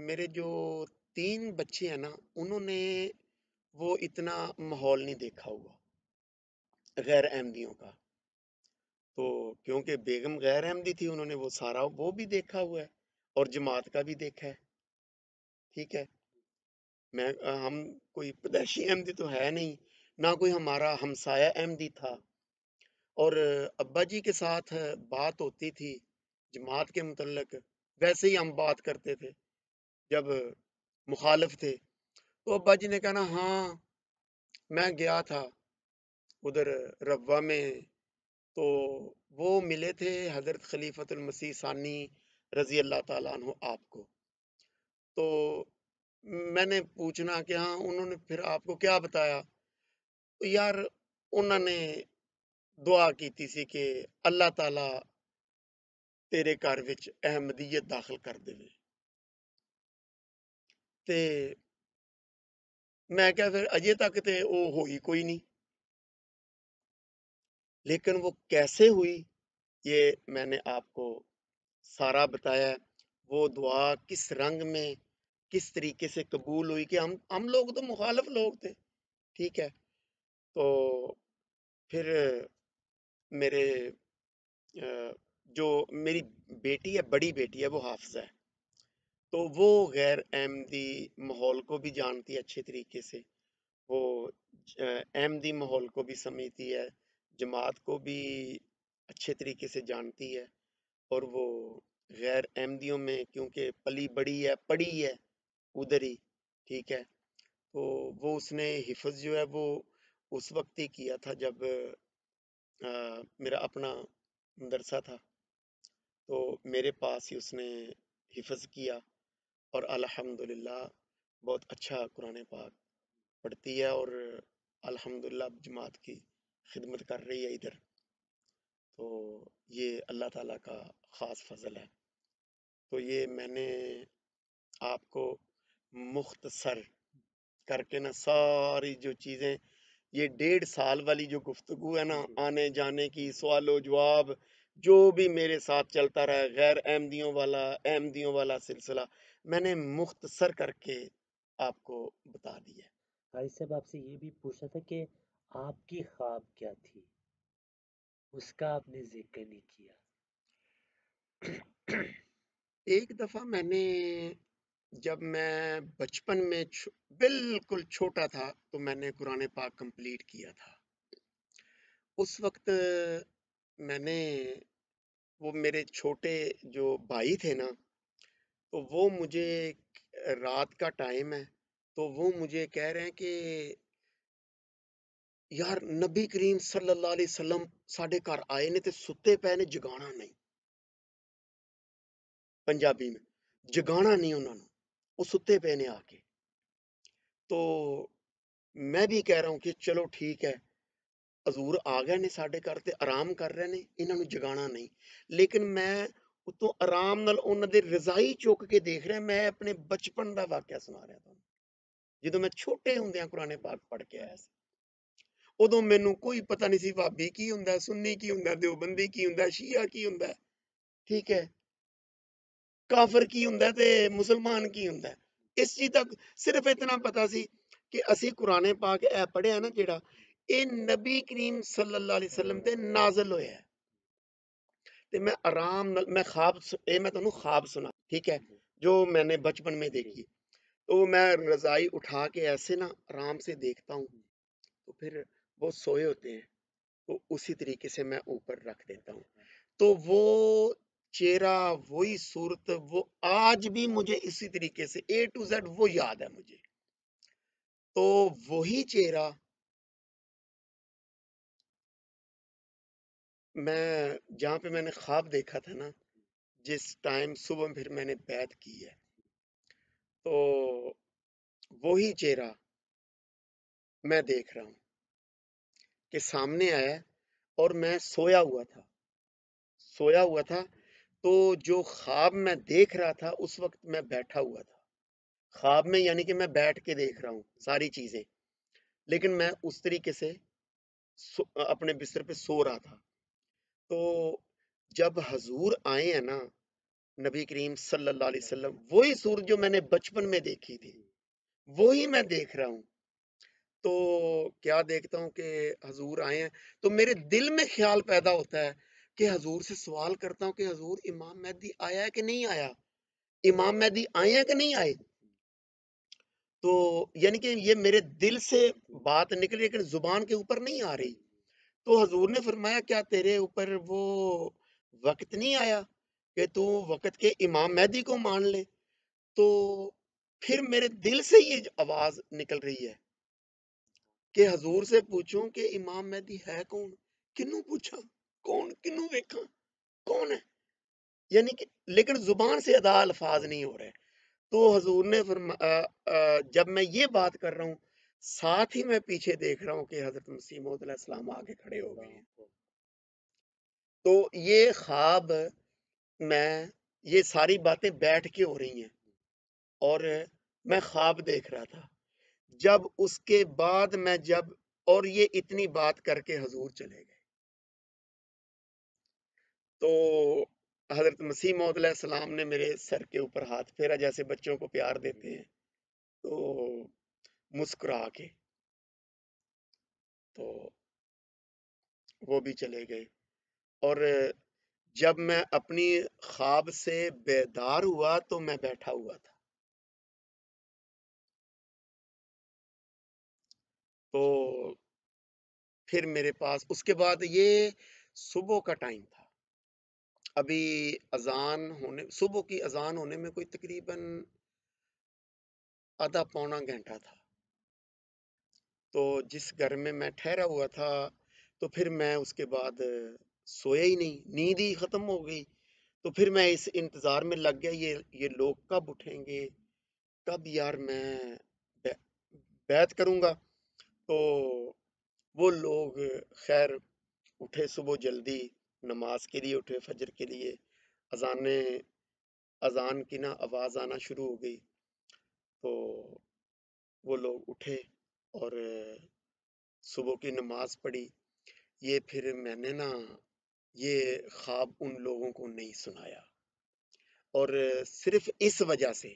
मेरे जो तीन बच्चे हैं ना उन्होंने वो इतना माहौल नहीं देखा हुआ गैर अहमदियों का तो क्योंकि बेगम गैर अहमदी थी उन्होंने वो सारा वो भी देखा हुआ है और जमात का भी देखा है ठीक है मैं हम कोई पदैशी अहमदी तो है नहीं ना कोई हमारा हमसाया अहमदी था और अब्बा जी के साथ बात होती थी जमात के मतलब वैसे ही हम बात करते थे जब मुखालफ थे तो अब्बा जी ने कहा ना हाँ मैं गया था उधर रब्बा में तो वो मिले थे हज़रत खलीफतुल मसीह सानी रज़ी अल्लाह ताला आपको तो मैंने पूछना कि हाँ उन्होंने फिर आपको क्या बताया तो यार उन्होंने दुआ की सी कि अल्लाह ताला तेरे घर विच ਅਹਿਮਦੀਅਤ दाखिल कर दे मैं क्या फिर अजे तक तो वो हुई कोई नहीं लेकिन वो कैसे हुई ये मैंने आपको सारा बताया वो दुआ किस रंग में किस तरीके से कबूल हुई कि हम हम लोग तो मुखालफ लोग थे ठीक है तो फिर मेरे जो मेरी बेटी है बड़ी बेटी है वो हाफजा है तो वो गैर अहमदी माहौल को भी जानती है अच्छे तरीके से वो अहमदी माहौल को भी समझती है जमात को भी अच्छे तरीके से जानती है और वो गैर अहमदियों में क्योंकि पली बड़ी है पड़ी है उधर ही ठीक है तो वो उसने हिफज जो है वो उस वक्त ही किया था जब आ, मेरा अपना मदरसा था तो मेरे पास ही उसने हिफज किया और अल्हम्दुलिल्लाह बहुत अच्छा कुरान पाक पढ़ती है और अल्हम्दुलिल्लाह जमात की खिदमत कर रही है इधर तो ये अल्लाह ताला का ख़ास फजल है तो ये मैंने आपको मुख्तसर करके ना सारी जो चीज़ें ये डेढ़ साल वाली जो गुफ्तु है ना आने जाने की सवाल जवाब जो भी मेरे साथ चलता रहा गैर अहमदियों वाला अहमदियों वाला सिलसिला मैंने मुख्तसर करके आपको बता दिया भाई साहब आपसे ये भी पूछा था कि आपकी ख्वाब क्या थी उसका आपने जिक्र नहीं किया एक दफ़ा मैंने जब मैं बचपन में छो, बिल्कुल छोटा था तो मैंने कुरान पाक कंप्लीट किया था उस वक्त मैंने वो मेरे छोटे जो भाई थे ना तो वो मुझे रात का टाइम है तो वो मुझे कह रहे हैं कि यार नबी करीम सल्लल्लाहु अलैहि वसल्लम साढ़े घर आए ने तो सुते पे ने जगाना नहीं पंजाबी में जगाना नहीं उन्होंने ਉਹ ਸੁੱਤੇ ਪਏ ਨੇ ਆ ਕੇ ਤੋ ਮੈਂ ਵੀ ਕਹਿ ਰਹਾ ਹਾਂ ਕਿ ਚਲੋ ਠੀਕ ਹੈ ਹਜ਼ੂਰ ਆ ਗਏ ਨੇ ਸਾਡੇ ਘਰ ਤੇ ਆਰਾਮ ਕਰ ਰਹੇ ਨੇ ਇਹਨਾਂ ਨੂੰ ਜਗਾਣਾ ਨਹੀਂ ਲੇਕਿਨ ਮੈਂ ਉਤੋਂ ਆਰਾਮ ਨਾਲ ਉਹਨਾਂ ਦੇ ਰਜ਼ਾਈ ਚੁੱਕ ਕੇ ਦੇਖ ਰਿਹਾ ਮੈਂ ਆਪਣੇ ਬਚਪਨ ਦਾ ਵਾਕਿਆ ਸੁਣਾ ਰਿਹਾ ਤੁਹਾਨੂੰ ਜਦੋਂ ਮੈਂ ਛੋਟੇ ਹੁੰਦਿਆਂ ਕੁਰਾਨੇ ਪਾਕ ਪੜ੍ਹ ਕੇ ਆਇਆ ਸੀ ਉਦੋਂ ਮੈਨੂੰ ਕੋਈ ਪਤਾ ਨਹੀਂ ਸੀ ਭਾਬੀ ਕੀ ਹੁੰਦਾ ਸੁੰਨੀ ਕੀ ਹੁੰਦਾ ਦਿਓਬੰਦੀ ਕੀ ਹੁੰਦਾ ਸ਼ੀਆ ਕੀ ਹੁੰਦਾ ਠੀਕ ਹੈ काफर की होंगे तो मुसलमान की होंगे इस चीज़ तक सिर्फ इतना पता सी कि असी कुरने पा के ए पढ़िया ना जोड़ा ये नबी करीम सल्ला वसलम से नाजल होया तो मैं आराम न मैं ख्वाब ये मैं तुम्हें तो ख्वाब सुना ठीक है जो मैंने बचपन में देखी तो मैं रजाई उठा के ऐसे ना आराम से देखता हूँ तो फिर वो सोए होते हैं वो तो उसी तरीके से मैं ऊपर रख देता हूँ तो वो चेहरा वही सूरत वो आज भी मुझे इसी तरीके से ए टू जेड वो याद है मुझे तो वही चेहरा मैं जहां पे मैंने ख्वाब देखा था ना जिस टाइम सुबह फिर मैंने बैत की है तो वही चेहरा मैं देख रहा हूं कि सामने आया और मैं सोया हुआ था सोया हुआ था तो जो ख्वाब मैं देख रहा था उस वक्त मैं बैठा हुआ था ख्वाब में यानी कि मैं बैठ के देख रहा हूँ सारी चीज़ें लेकिन मैं उस तरीके से अपने बिस्तर पे सो रहा था तो जब हजूर आए हैं ना नबी करीम सल्लल्लाहु अलैहि वसल्लम वही सूरत जो मैंने बचपन में देखी थी वही मैं देख रहा हूँ तो क्या देखता हूँ कि हजूर आए हैं तो मेरे दिल में ख्याल पैदा होता है कि हजूर से सवाल करता हूँ कि हजूर इमाम मेहदी आया है कि नहीं आया इमाम मेहदी आए हैं कि नहीं आए तो यानी कि ये मेरे दिल से बात निकली लेकिन जुबान के ऊपर नहीं आ रही तो हजूर ने फरमाया क्या तेरे ऊपर वो वक्त नहीं आया कि तू वक्त के इमाम मेहदी को मान ले तो फिर मेरे दिल से ये आवाज निकल रही है कि हजूर से पूछूं कि इमाम मेहदी है कौन किन्नू पूछा कौन किनू वेखा कौन है यानी कि लेकिन जुबान से अदा अल्फाज नहीं हो रहे तो हजूर ने फिर जब मैं ये बात कर रहा हूँ साथ ही मैं पीछे देख रहा हूँ कि हजरत मसीम आगे खड़े हो गए हैं तो ये ख्वाब मैं ये सारी बातें बैठ के हो रही हैं और मैं ख्वाब देख रहा था जब उसके बाद मैं जब और ये इतनी बात करके हजूर चले गए तो हज़रत मसीह मोदलाम ने मेरे सर के ऊपर हाथ फेरा जैसे बच्चों को प्यार देते हैं तो मुस्कुरा के तो वो भी चले गए और जब मैं अपनी ख्वाब से बेदार हुआ तो मैं बैठा हुआ था तो फिर मेरे पास उसके बाद ये सुबह का टाइम था अभी अज़ान होने सुबह की अज़ान होने में कोई तकरीबन आधा पौना घंटा था तो जिस घर में मैं ठहरा हुआ था तो फिर मैं उसके बाद सोया ही नहीं नींद ही ख़त्म हो गई तो फिर मैं इस इंतज़ार में लग गया ये ये लोग कब उठेंगे कब यार मैं बैत करूँगा तो वो लोग खैर उठे सुबह जल्दी नमाज के लिए उठे फजर के लिए अजान अजान की ना आवाज़ आना शुरू हो गई तो वो लोग उठे और सुबह की नमाज पढ़ी ये फिर मैंने ना ये ख्वाब उन लोगों को नहीं सुनाया और सिर्फ इस वजह से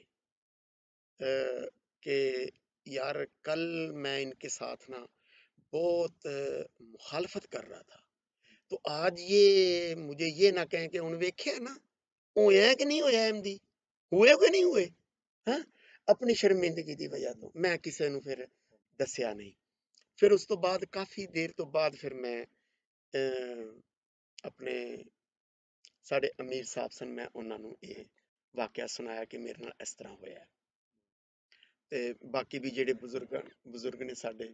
कि यार कल मैं इनके साथ ना बहुत मुखालफत कर रहा था तो आज ਇਹ मुझे ये ना कहें कि उन वेख्या ना ਕਿ ਨਹੀਂ ਹੋਇਆ होया ਦੀ ਹੋਇਆ ਕਿ ਨਹੀਂ ਹੋਏ ਹਾਂ ਆਪਣੀ ਸ਼ਰਮਿੰਦਗੀ ਦੀ ਵਜ੍ਹਾ ਤੋਂ ਮੈਂ ਕਿਸੇ ਨੂੰ ਫਿਰ ਦੱਸਿਆ ਨਹੀਂ ਫਿਰ ਉਸ ਤੋਂ ਬਾਅਦ ਕਾਫੀ ਦੇਰ ਤੋਂ ਬਾਅਦ ਫਿਰ ਮੈਂ ਆਪਣੇ ਸਾਡੇ ਅਮੀਰ ਸਾਹਿਬ ਸਨ ਮੈਂ ਉਹਨਾਂ ਨੂੰ ਇਹ ਵਾਕਿਆ ਸੁਣਾਇਆ ਕਿ ਮੇਰੇ ਨਾਲ ਇਸ ਤਰ੍ਹਾਂ ਹੋਇਆ ਤੇ ਬਾਕੀ ਵੀ ਜਿਹੜੇ ਬਜ਼ੁਰਗ ਬਜ਼ੁਰਗ ਨੇ ਸਾਡੇ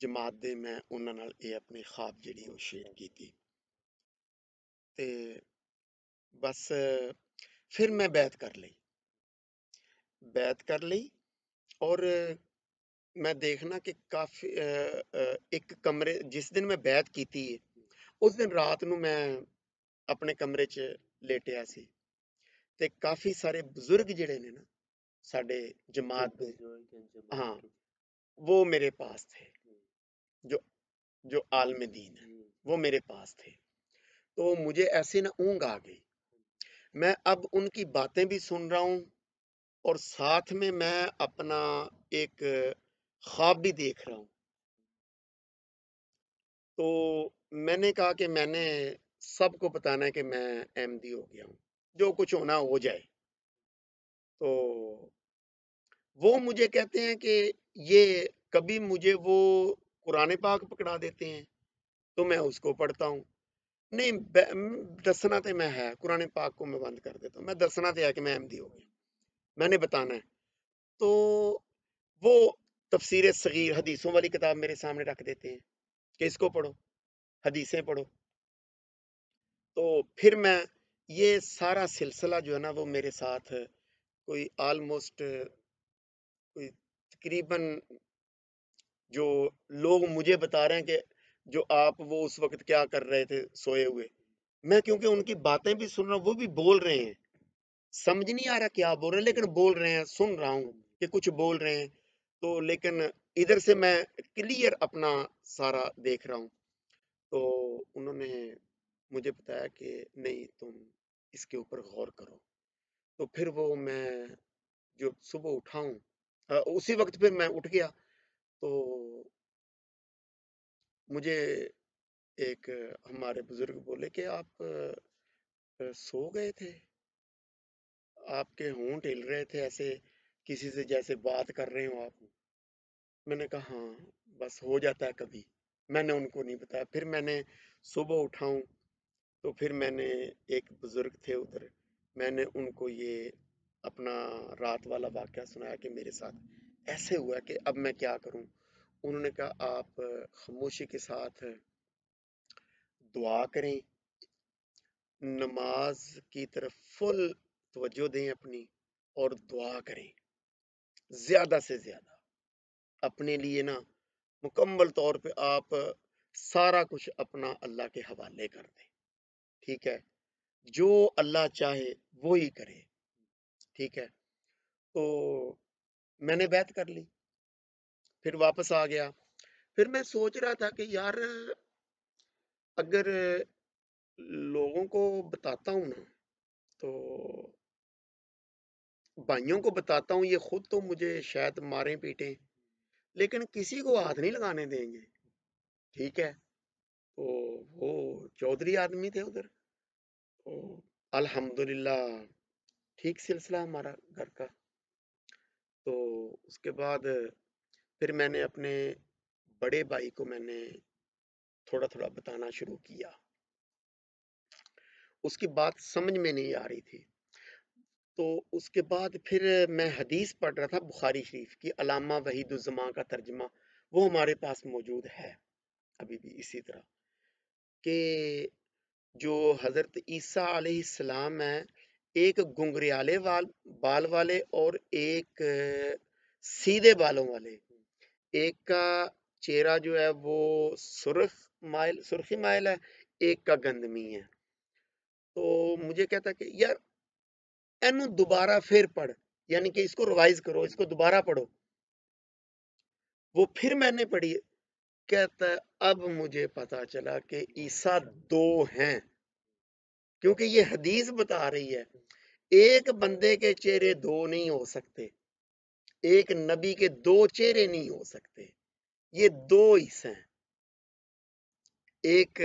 ਜਮਾਤ ਦੇ ਮੈਂ ਉਹਨਾਂ ਨਾਲ ਇਹ ਆਪਣੀ ਖਾਬ ਜਿਹੜੀ ਉਹ ਸ਼ੇਅਰ ਕੀਤੀ ਤੇ ਬਸ ਫਿਰ ਮੈਂ ਬੈਤ ਕਰ ਲਈ ਬੈਤ ਕਰ ਲਈ ਔਰ ਮੈਂ ਦੇਖਣਾ ਕਿ ਕਾਫੀ ਇੱਕ ਕਮਰੇ ਜਿਸ ਦਿਨ ਮੈਂ ਬੈਤ ਕੀਤੀ ਹੈ ਉਸ ਦਿਨ ਰਾਤ ਨੂੰ ਮੈਂ ਆਪਣੇ ਕਮਰੇ 'ਚ ਲੇਟਿਆ ਸੀ ਤੇ ਕਾਫੀ ਸਾਰੇ ਬਜ਼ੁਰਗ ਜਿਹੜੇ ਨੇ ਨਾ ਸਾਡੇ ਜਮਾਤ ਦੇ ਹਾਂ ਉਹ ਮੇਰੇ ਪਾਸ ਥੇ जो जो आलम दीन है वो मेरे पास थे तो मुझे ऐसे ना ऊँग आ गई मैं अब उनकी बातें भी सुन रहा हूँ और साथ में मैं अपना एक ख्वाब भी देख रहा हूँ तो मैंने कहा कि मैंने सबको बताना है कि मैं एमडी हो गया हूँ जो कुछ होना हो जाए तो वो मुझे कहते हैं कि ये कभी मुझे वो पुराने पाक पकड़ा देते हैं तो मैं उसको पढ़ता हूँ नहीं दसना तो मैं है ਹੈ पाक को मैं बंद कर देता हूँ मैं दसना तो है कि मैं ਅਹਿਮਦੀ हो ਗਿਆ मैंने बताना है तो वो तफसीर सगीर हदीसों वाली किताब मेरे सामने रख देते हैं कि इसको पढ़ो हदीसें पढ़ो तो फिर मैं ये सारा सिलसिला जो है ना वो मेरे साथ कोई आलमोस्ट कोई तकरीबन जो लोग मुझे बता रहे हैं कि जो आप वो उस वक्त क्या कर रहे थे सोए हुए मैं क्योंकि उनकी बातें भी सुन रहा हूँ वो भी बोल रहे हैं समझ नहीं आ रहा क्या बोल रहे हैं लेकिन बोल रहे हैं सुन रहा हूँ कि कुछ बोल रहे हैं तो लेकिन इधर से मैं क्लियर अपना सारा देख रहा हूँ तो उन्होंने मुझे बताया कि नहीं तुम इसके ऊपर गौर करो तो फिर वो मैं जो सुबह उठाऊ उसी वक्त फिर मैं उठ गया तो मुझे एक हमारे बुजुर्ग बोले कि आप सो गए थे? आपके होंठ हिल रहे थे ऐसे किसी से जैसे बात कर रहे हो आप। मैंने कहा हाँ, बस हो जाता है कभी। मैंने उनको नहीं बताया फिर मैंने सुबह उठाऊ तो फिर मैंने एक बुजुर्ग थे उधर, मैंने उनको ये अपना रात वाला वाक्य सुनाया कि मेरे साथ ऐसे हुआ कि अब मैं क्या करूं उन्होंने कहा आप खामोशी के साथ दुआ करें नमाज की तरफ फुल तवज्जो दें अपनी और दुआ करें ज़्यादा से ज़्यादा अपने लिए ना मुकम्मल तौर पे आप सारा कुछ अपना अल्लाह के हवाले कर दें ठीक है जो अल्लाह चाहे वो ही करे ठीक है तो मैंने बैत कर ली फिर वापस आ गया फिर मैं सोच रहा था कि यार अगर लोगों को बताता हूँ ना तो भाइयों को बताता हूँ ये खुद तो मुझे शायद मारे पीटे लेकिन किसी को हाथ नहीं लगाने देंगे ठीक है तो वो चौधरी आदमी थे उधर तो अल्हम्दुलिल्लाह ठीक सिलसिला हमारा घर का तो उसके बाद फिर मैंने अपने बड़े भाई को मैंने थोड़ा थोड़ा बताना शुरू किया उसकी बात समझ में नहीं आ रही थी तो उसके बाद फिर मैं हदीस पढ़ रहा था बुखारी शरीफ की अलामा वहीदमा का तर्जमा वो हमारे पास मौजूद है अभी भी इसी तरह के जो हज़रत ईसा सलाम है एक घुंघरियाले बाल बाल वाले और एक सीधे बालों वाले एक का चेहरा जो है वो सुर्ख माइल सुर्खी माइल है एक का गंदमी है तो मुझे कहता कि यार एनु दोबारा फिर पढ़ यानी कि इसको रिवाइज करो इसको दोबारा पढ़ो वो फिर मैंने पढ़ी कहता अब मुझे पता चला कि ईसा दो हैं क्योंकि ये हदीस बता रही है एक बंदे के चेहरे दो नहीं हो सकते एक नबी के दो चेहरे नहीं हो सकते ये दो हिस्से हैं एक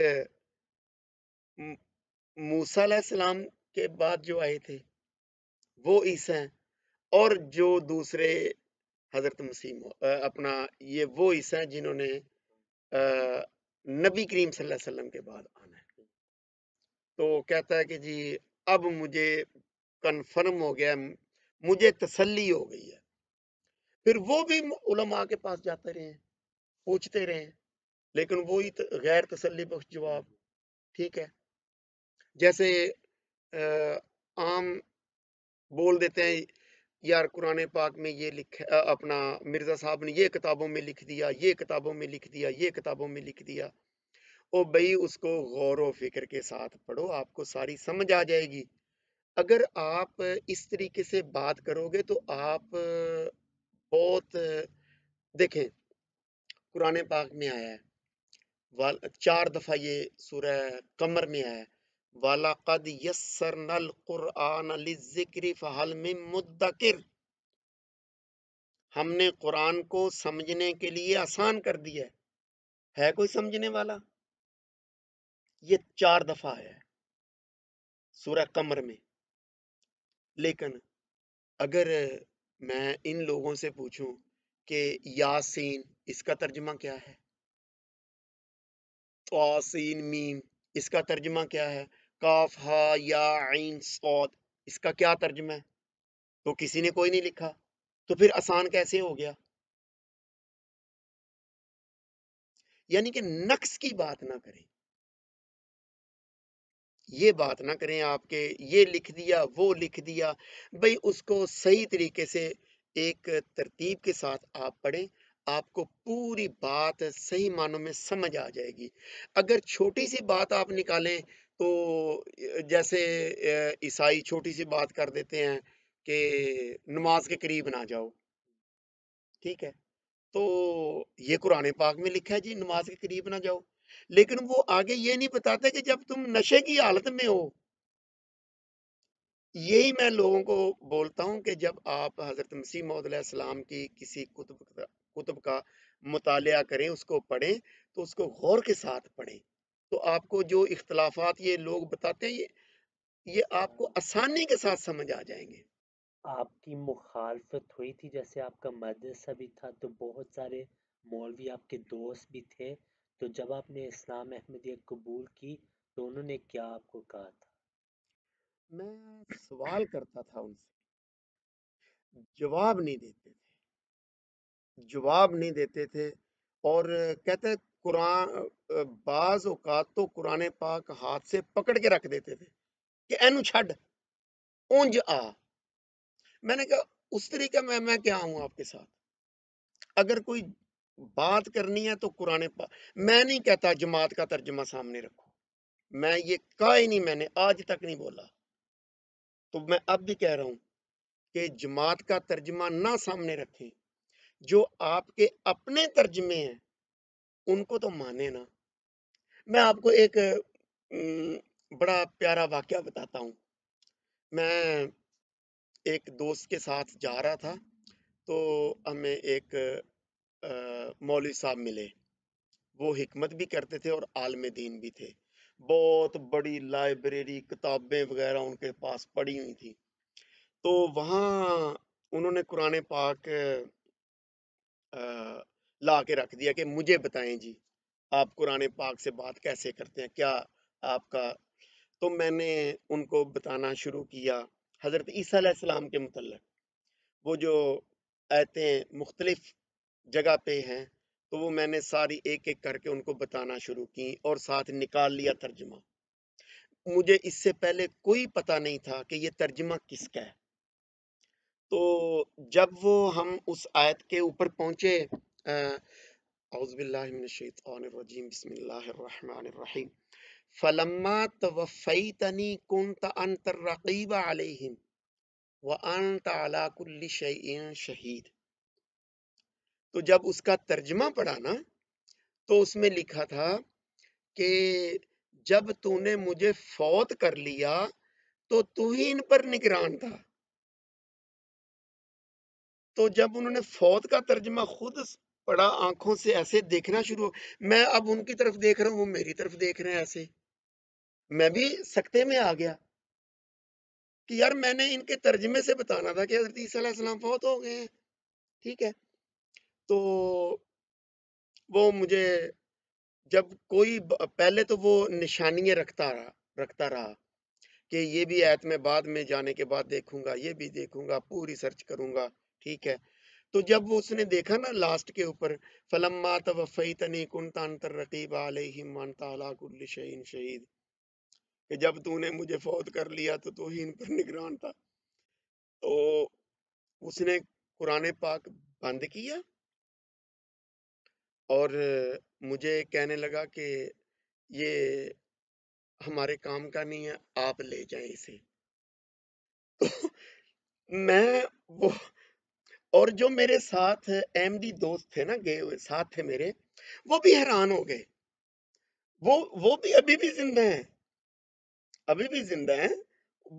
मूसा सलाम के बाद जो आए थे वो ईस हैं और जो दूसरे हजरत मसीम अपना ये वो ईस हैं जिन्होंने नबी करीम सल्लल्लाहु अलैहि वसल्लम के बाद आना है तो कहता है कि जी अब मुझे कन्फर्म हो गया मुझे तसल्ली हो गई है फिर वो भी उलमा के पास जाते रहे पूछते रहे लेकिन वो ही गैर तसली बख्श जवाब ठीक है जैसे आम बोल देते हैं यार कुरान पाक में ये लिख अपना मिर्ज़ा साहब ने ये किताबों में लिख दिया ये किताबों में लिख दिया ये किताबों में लिख दिया ओ भाई उसको गौर व फिक्र के साथ पढ़ो आपको सारी समझ आ जाएगी अगर आप इस तरीके से बात करोगे तो आप बहुत देखें कुरान पाक में आया है वाल चार दफ़ा ये सूरह कमर में आया है वाला कद यसर नल कुरान जिक्र फ़हल में मुद्दकिर हमने कुरान को समझने के लिए आसान कर दिया है कोई समझने वाला ये चार दफा आया है सूर्य कमर में लेकिन अगर मैं इन लोगों से पूछूं कि यासीन इसका तर्जमा क्या है आसीन मीम इसका तर्जमा क्या है काफ हा या आइन सौद इसका क्या तर्जमा है तो किसी ने कोई नहीं लिखा तो फिर आसान कैसे हो गया यानी कि नक्स की बात ना करें ये बात ना करें आपके ये लिख दिया वो लिख दिया भाई उसको सही तरीके से एक तरतीब के साथ आप पढ़ें आपको पूरी बात सही मानों में समझ आ जाएगी अगर छोटी सी बात आप निकालें तो जैसे ईसाई छोटी सी बात कर देते हैं कि नमाज के करीब ना जाओ ठीक है तो ये कुरान पाक में लिखा है जी नमाज के करीब ना जाओ लेकिन वो आगे ये नहीं बताते कि जब तुम नशे की हालत में हो यही मैं लोगों को बोलता हूँ कि जब आप हज़रत मसीह मौदलाम की किसी कुतुब कुतुब का मुताल करें उसको पढ़ें तो उसको गौर के साथ पढ़ें तो आपको जो इख्तलाफात ये लोग बताते हैं ये ये आपको आसानी के साथ समझ आ जाएंगे आपकी मुखालफत हुई थी जैसे आपका मदरसा भी था तो बहुत सारे मौलवी आपके दोस्त भी थे तो जब आपने इस्लाम अहमदियत कबूल की तो उन्होंने क्या आपको कहा था मैं सवाल करता था उनसे जवाब नहीं देते थे जवाब नहीं देते थे और कहते कुरान बाज औकात तो कुरान पाक हाथ से पकड़ के रख देते थे कि एनू छड उंज आ मैंने कहा उस तरीके में मैं क्या हूं आपके साथ अगर कोई बात करनी है तो कुरान मैं नहीं कहता जमात का तर्जमा सामने रखो मैं ये कहा ही नहीं मैंने आज तक नहीं बोला तो मैं अब भी कह रहा हूं कि जमात का तर्जमा ना सामने रखें जो आपके अपने तर्जमे हैं उनको तो माने ना मैं आपको एक बड़ा प्यारा वाक्य बताता हूँ मैं एक दोस्त के साथ जा रहा था तो हमें एक मौलवी साहब मिले वो हमत भी करते थे और आलम दीन भी थे बहुत बड़ी लाइब्रेरी किताबें वगैरह उनके पास पड़ी हुई थी तो वहाँ उन्होंने कुरान पाक ला के रख दिया कि मुझे बताएं जी आप कुरान पाक से बात कैसे करते हैं क्या आपका तो मैंने उनको बताना शुरू किया हज़रत ईसा के मतलब वो जो आयतें मुख्तलफ़ जगह पे हैं तो वो मैंने सारी एक एक करके उनको बताना शुरू की और साथ निकाल लिया तर्जमा मुझे इससे पहले कोई पता नहीं था कि ये तर्जमा किसका है तो जब वो हम उस आयत के ऊपर पहुंचे फलम्मा शहीद तो जब उसका तर्जमा पढ़ा ना तो उसमें लिखा था कि जब तूने मुझे फौत कर लिया तो तू ही इन पर निगरान था तो जब उन्होंने फौत का तर्जमा खुद पड़ा आंखों से ऐसे देखना शुरू मैं अब उनकी तरफ देख रहा हूँ वो मेरी तरफ देख रहे हैं ऐसे मैं भी सकते में आ गया कि यार मैंने इनके तर्जमे से बताना था कि हजरत ईसा फौत हो गए ठीक है तो वो मुझे जब कोई पहले तो वो निशानियाँ रखता रहा रखता रहा कि ये भी आयत में बाद में जाने के बाद देखूंगा ये भी देखूंगा पूरी सर्च करूंगा ठीक है तो जब वो उसने देखा ना लास्ट के ऊपर फलम्मा तवफ़ई तनी कुंतर रकीब आलिमान शहीद कि जब तूने मुझे फौत कर लिया तो तू ही इन पर निगरान था तो उसने कुरान पाक बंद किया और मुझे कहने लगा कि ये हमारे काम का नहीं है आप ले जाए इसे तो मैं वो और जो मेरे साथ एमडी दोस्त थे ना गए हुए साथ थे मेरे वो भी हैरान हो गए वो वो भी अभी भी जिंदा हैं अभी भी जिंदा हैं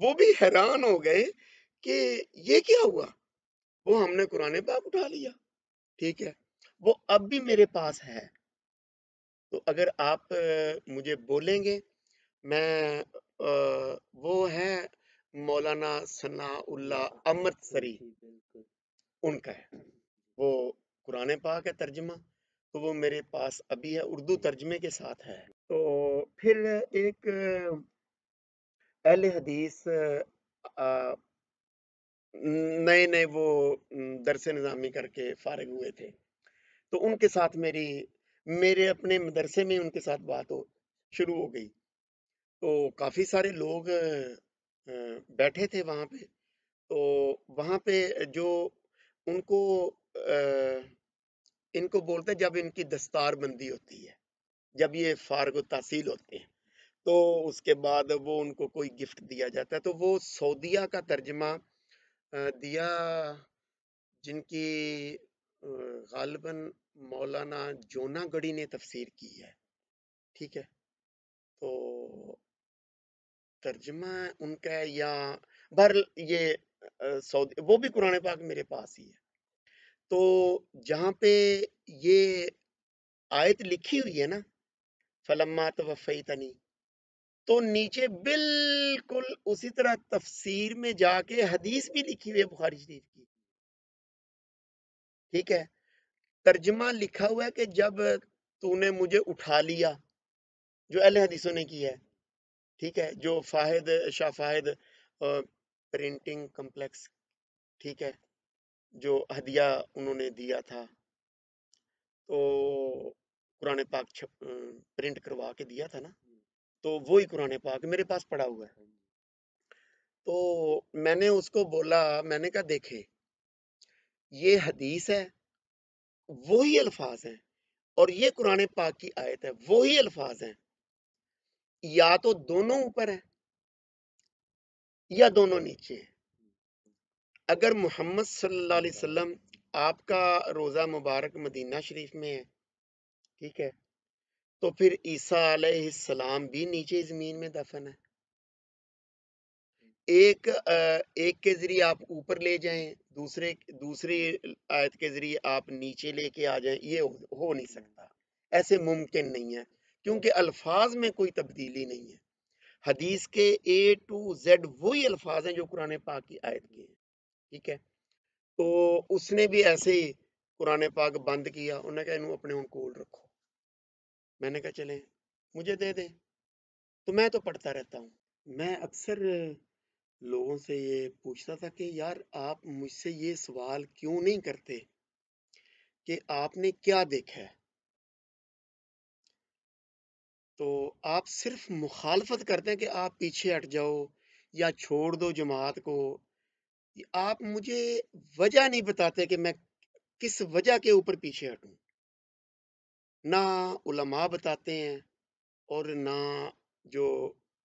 वो भी हैरान हो गए कि ये क्या हुआ वो हमने कुरान पाक उठा लिया ठीक है वो अब भी मेरे पास है तो अगर आप मुझे बोलेंगे मैं आ, वो है मौलाना सनाउल्ला अमृतसरी उनका है वो कुरान पाक है तर्जमा तो वो मेरे पास अभी है उर्दू तर्जमे के साथ है तो फिर एक अहल हदीस नए नए वो दरस निज़ामी करके फारग हुए थे तो उनके साथ मेरी मेरे अपने मदरसे में उनके साथ बात हो शुरू हो गई तो काफ़ी सारे लोग बैठे थे वहाँ पे तो वहाँ पे जो उनको इनको बोलते हैं जब इनकी दस्तार बंदी होती है जब ये फारग तहसील होते हैं तो उसके बाद वो उनको कोई गिफ्ट दिया जाता है तो वो सऊदिया का तर्जमा दिया जिनकी गालबन मौलाना जोनागढ़ी ने तफसीर की है ठीक है तो तर्जमा उनका या बहर ये सऊदी वो भी कुरान पाक मेरे पास ही है तो जहाँ पे ये आयत लिखी हुई है ना फलम्मा तनी तो नीचे बिल्कुल उसी तरह तफसीर में जाके हदीस भी लिखी हुई है बुखारी शरीफ की ठीक है तर्जमा लिखा हुआ है कि जब तूने मुझे उठा लिया जो अहल हदीसों ने की है ठीक है जो फाहिद शाह फाहिद प्रिंटिंग कम्प्लेक्स ठीक है जो हदिया उन्होंने दिया था तो कुरान पाक प्रिंट करवा के दिया था ना तो वो ही कुरान पाक मेरे पास पड़ा हुआ है तो मैंने उसको बोला मैंने कहा देखे ये हदीस है वही अल्फाज हैं और ये कुरान पाक की आयत है वही अल्फाज हैं या तो दोनों ऊपर है या दोनों नीचे है अगर मोहम्मद सल्लल्लाहु अलैहि वसल्लम आपका रोज़ा मुबारक मदीना शरीफ में है ठीक है तो फिर ईसा सलाम भी नीचे ज़मीन में दफन है एक एक के जरिए आप ऊपर ले जाएं दूसरे दूसरी आयत के जरिए आप नीचे लेके आ जाएं ये हो नहीं सकता ऐसे मुमकिन नहीं है क्योंकि अल्फाज में कोई तब्दीली नहीं है हदीस के ए टू जेड वही अल्फाज हैं जो कुरान पाक की आयत के हैं ठीक है तो उसने भी ऐसे ही कुरान पाक बंद किया उन्हें कहा अपने कोल रखो मैंने कहा चले मुझे दे दे तो मैं तो पढ़ता रहता हूँ मैं अक्सर लोगों से ये पूछता था कि यार आप मुझसे ये सवाल क्यों नहीं करते कि आपने क्या देखा है तो आप सिर्फ मुखालफत करते हैं कि आप पीछे हट जाओ या छोड़ दो जमात को आप मुझे वजह नहीं बताते कि मैं किस वजह के ऊपर पीछे हटूं ना उलमा बताते हैं और ना जो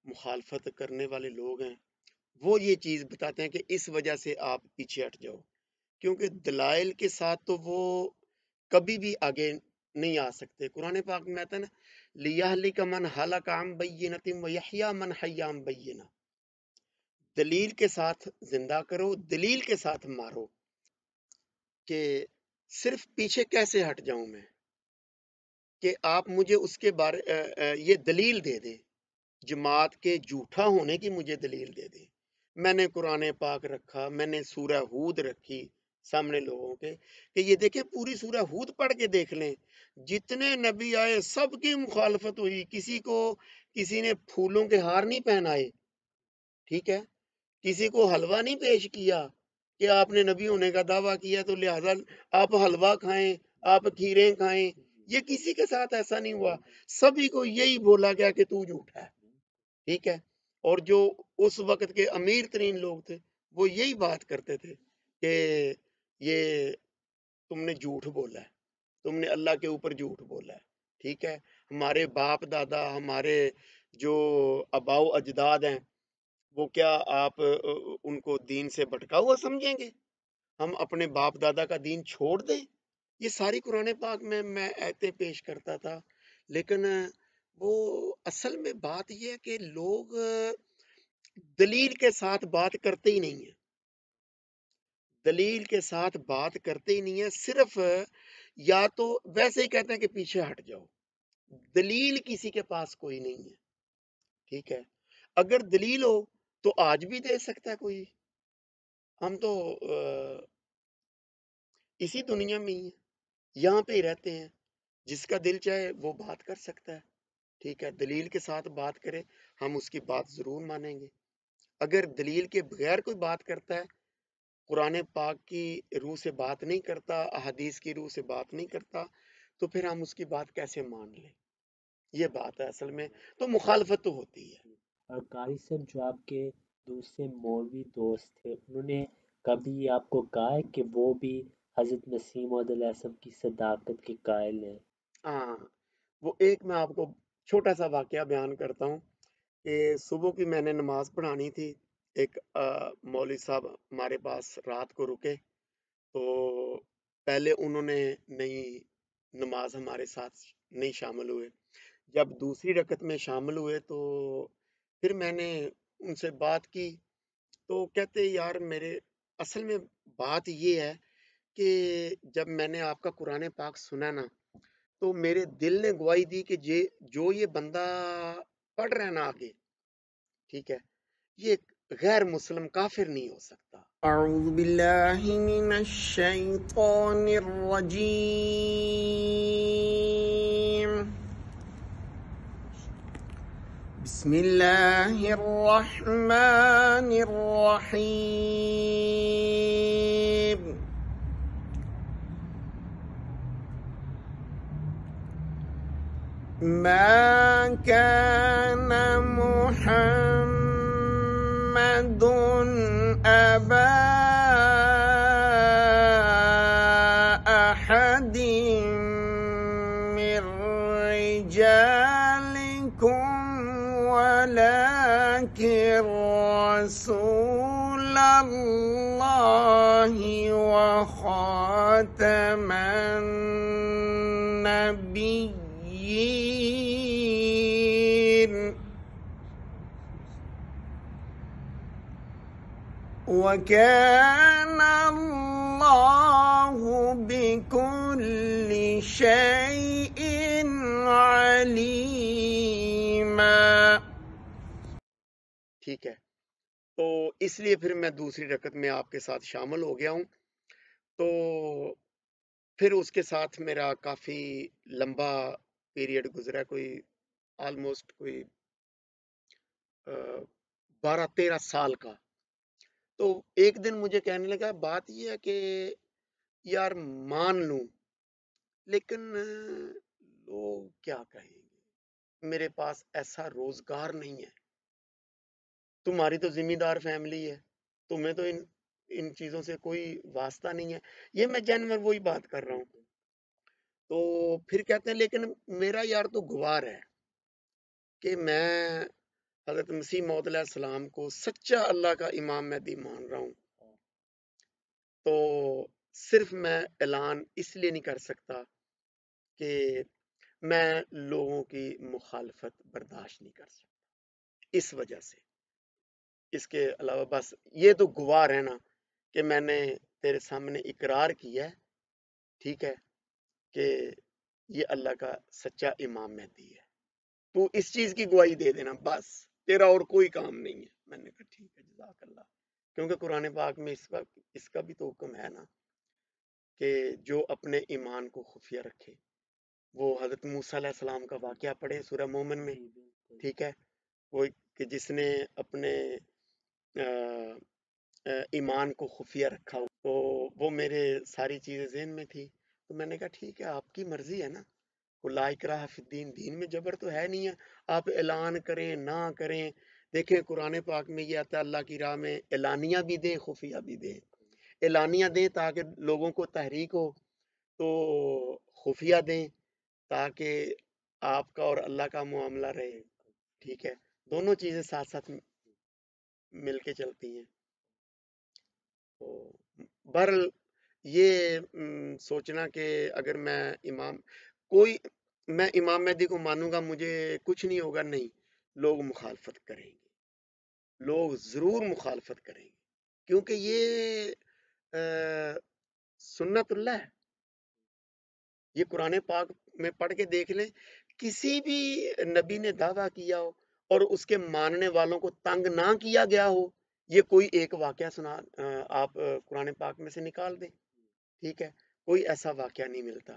मुखालफत करने वाले लोग हैं वो ये चीज़ बताते हैं कि इस वजह से आप पीछे हट जाओ क्योंकि दलाइल के साथ तो वो कभी भी आगे नहीं आ सकते कुरान पाक में आता है ना लियाली का मन हला काम बैन तिम वहिया मन हयाम बैना दलील के साथ जिंदा करो दलील के साथ मारो कि सिर्फ पीछे कैसे हट जाऊं मैं कि आप मुझे उसके बारे ये दलील दे दे जमात के जूठा होने की मुझे दलील दे दे मैंने कुरान पाक रखा मैंने सूर्य हूद रखी सामने लोगों के कि ये देखें पूरी सूर्य हूद पढ़ के देख लें जितने नबी आए सबकी मुखालफत हुई किसी को किसी ने फूलों के हार नहीं पहनाए ठीक है किसी को हलवा नहीं पेश किया कि आपने नबी होने का दावा किया तो लिहाजा आप हलवा खाएं आप खीरें खाएं ये किसी के साथ ऐसा नहीं हुआ सभी को यही बोला गया कि तू झूठा है ठीक है और जो उस वक्त के अमीर तरीन लोग थे वो यही बात करते थे कि ये तुमने झूठ बोला है तुमने अल्लाह के ऊपर झूठ बोला है ठीक है हमारे बाप दादा हमारे जो अबाव अजदाद हैं वो क्या आप उनको दीन से भटका हुआ समझेंगे हम अपने बाप दादा का दीन छोड़ दें ये सारी कुरान पाक में मैं ऐते पेश करता था लेकिन वो असल में बात यह है कि लोग दलील के साथ बात करते ही नहीं है दलील के साथ बात करते ही नहीं है सिर्फ या तो वैसे ही कहते हैं कि पीछे हट जाओ दलील किसी के पास कोई नहीं है ठीक है अगर दलील हो तो आज भी दे सकता है कोई हम तो इसी दुनिया में ही है यहाँ पे ही रहते हैं जिसका दिल चाहे वो बात कर सकता है ठीक है दलील के साथ बात करे हम उसकी बात ज़रूर मानेंगे अगर दलील के बगैर कोई बात करता है कुरान पाक की रूह से बात नहीं करता अहदीस की रूह से बात नहीं करता तो फिर हम उसकी बात कैसे मान लें ये बात है असल में तो मुखालफत तो होती है कारी सर जो आपके दूसरे मौलवी दोस्त थे उन्होंने कभी आपको कहा है कि वो भी हजरत नसीम की सदाकत के कायल हैं हाँ वो एक मैं आपको छोटा सा वाक़ बयान करता हूँ कि सुबह की मैंने नमाज़ पढ़ानी थी एक मौलवी साहब हमारे पास रात को रुके तो पहले उन्होंने नई नमाज हमारे साथ नहीं शामिल हुए जब दूसरी रकत में शामिल हुए तो फिर मैंने उनसे बात की तो कहते यार मेरे असल में बात ये है कि जब मैंने आपका कुरान पाक सुना ना तो मेरे दिल ने गवाही दी कि जे जो ये बंदा पढ़ रहा है ना आगे ठीक है ये गैर मुस्लिम काफिर नहीं हो सकता بسم الله الرحمن الرحيم ما كان محمد أبا أحد من رجالكم ولكن رسول الله وخاتم النبي الرحيم وكان الله بكل شيء عليما ठीक है तो इसलिए फिर मैं दूसरी रकत में आपके साथ शामिल हो गया हूं तो फिर उसके साथ मेरा काफ़ी लंबा पीरियड गुजरा कोई ऑलमोस्ट कोई बारह तेरह साल का तो एक दिन मुझे कहने लगा बात यह है कि यार मान लू लेकिन लोग क्या कहेंगे मेरे पास ऐसा रोजगार नहीं है तुम्हारी तो जिम्मेदार फैमिली है तुम्हें तो इन इन चीजों से कोई वास्ता नहीं है ये मैं जैनवर वही बात कर रहा हूँ तो फिर कहते हैं लेकिन मेरा यार तो गुवार है कि मैं हजरत मसीह सलाम को सच्चा अल्लाह का इमाम मैदी मान रहा हूँ तो सिर्फ मैं ऐलान इसलिए नहीं कर सकता कि मैं लोगों की मुखालफत बर्दाश्त नहीं कर सकता इस वजह से इसके अलावा बस ये तो गुवार है ना कि मैंने तेरे सामने इकरार किया है ठीक है कि ये अल्लाह का सच्चा इमाम मेहदी है तू इस चीज़ की गुआई दे देना बस तेरा और कोई काम नहीं है मैंने कहा ठीक है जजाकल्ला क्योंकि कुरान पाक में इसका इसका भी तो हुक्म है ना कि जो अपने ईमान को खुफिया रखे वो हजरत मूसा सलाम का वाकया पढ़े सूर्य मोमन में ठीक है वो कि जिसने अपने ईमान को खुफिया रखा तो वो मेरे सारी चीज़ें जहन में थी तो मैंने कहा ठीक है आपकी मर्जी है ना लाइकराफीन दीन में जबर तो है नहीं है आप ऐलान करें ना करें देखें कुरान पाक में ये आता है अल्लाह की राह में ऐलानिया भी दें खुफिया भी दें ऐलानिया दें ताकि लोगों को तहरीक हो तो खुफिया दें ताकि आपका और अल्लाह का मामला रहे ठीक है दोनों चीज़ें साथ साथ मिल के चलती हैं तो बहर ये सोचना कि अगर मैं इमाम कोई मैं इमाम मेहदी को मानूंगा मुझे कुछ नहीं होगा नहीं लोग मुखालफत करेंगे लोग ज़रूर मुखालफत करेंगे क्योंकि ये सुन्नतुल्ला है ये कुरान पाक में पढ़ के देख लें किसी भी नबी ने दावा किया हो और उसके मानने वालों को तंग ना किया गया हो ये कोई एक वाक्य सुना आप कुरान पाक में से निकाल दें ठीक है कोई ऐसा वाक्य नहीं मिलता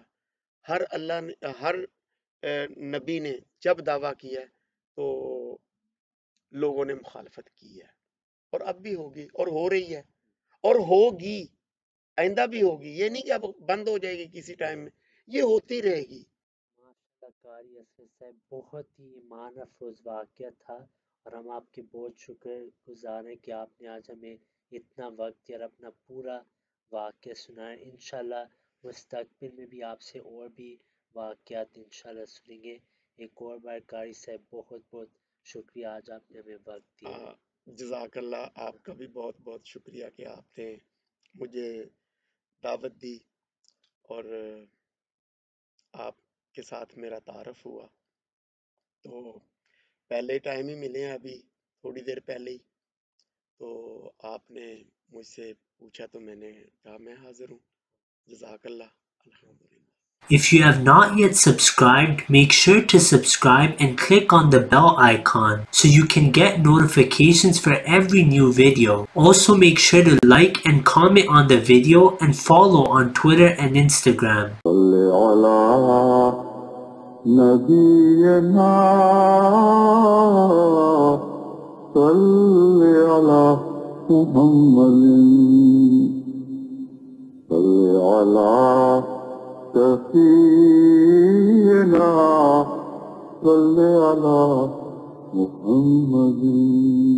हर अल्लाह हर नबी ने जब दावा किया तो लोगों ने मुखालफत की है और अब भी होगी और हो रही है और होगी आइंदा भी होगी ये नहीं कि अब बंद हो जाएगी किसी टाइम में ये होती रहेगी बहुत ही ईमान अफरोज वाक्य था और हम आपके बहुत शुक्र गुजार हैं कि आपने आज हमें इतना वक्त और अपना पूरा वाक़ सुनाए इन मुस्तबिल में भी आपसे और भी वाक़ इन सुनेंगे एक और बार कारी साहब बहुत बहुत शुक्रिया आज आपने हमें वक्त दिया हाँ, जजाकल्ला आपका भी बहुत बहुत शुक्रिया कि आपने मुझे दावत दी और आपके साथ मेरा तारफ़ हुआ तो पहले टाइम ही मिले हैं अभी थोड़ी देर पहले ही तो आपने मुझसे पूछा तो मैंने कहा मैं हाजिर हूँ If you have not yet subscribed, make sure to subscribe and click on the bell icon so you can get notifications for every new video. Also make sure to like and comment on the video and follow on Twitter and Instagram. على سفينا صل على محمد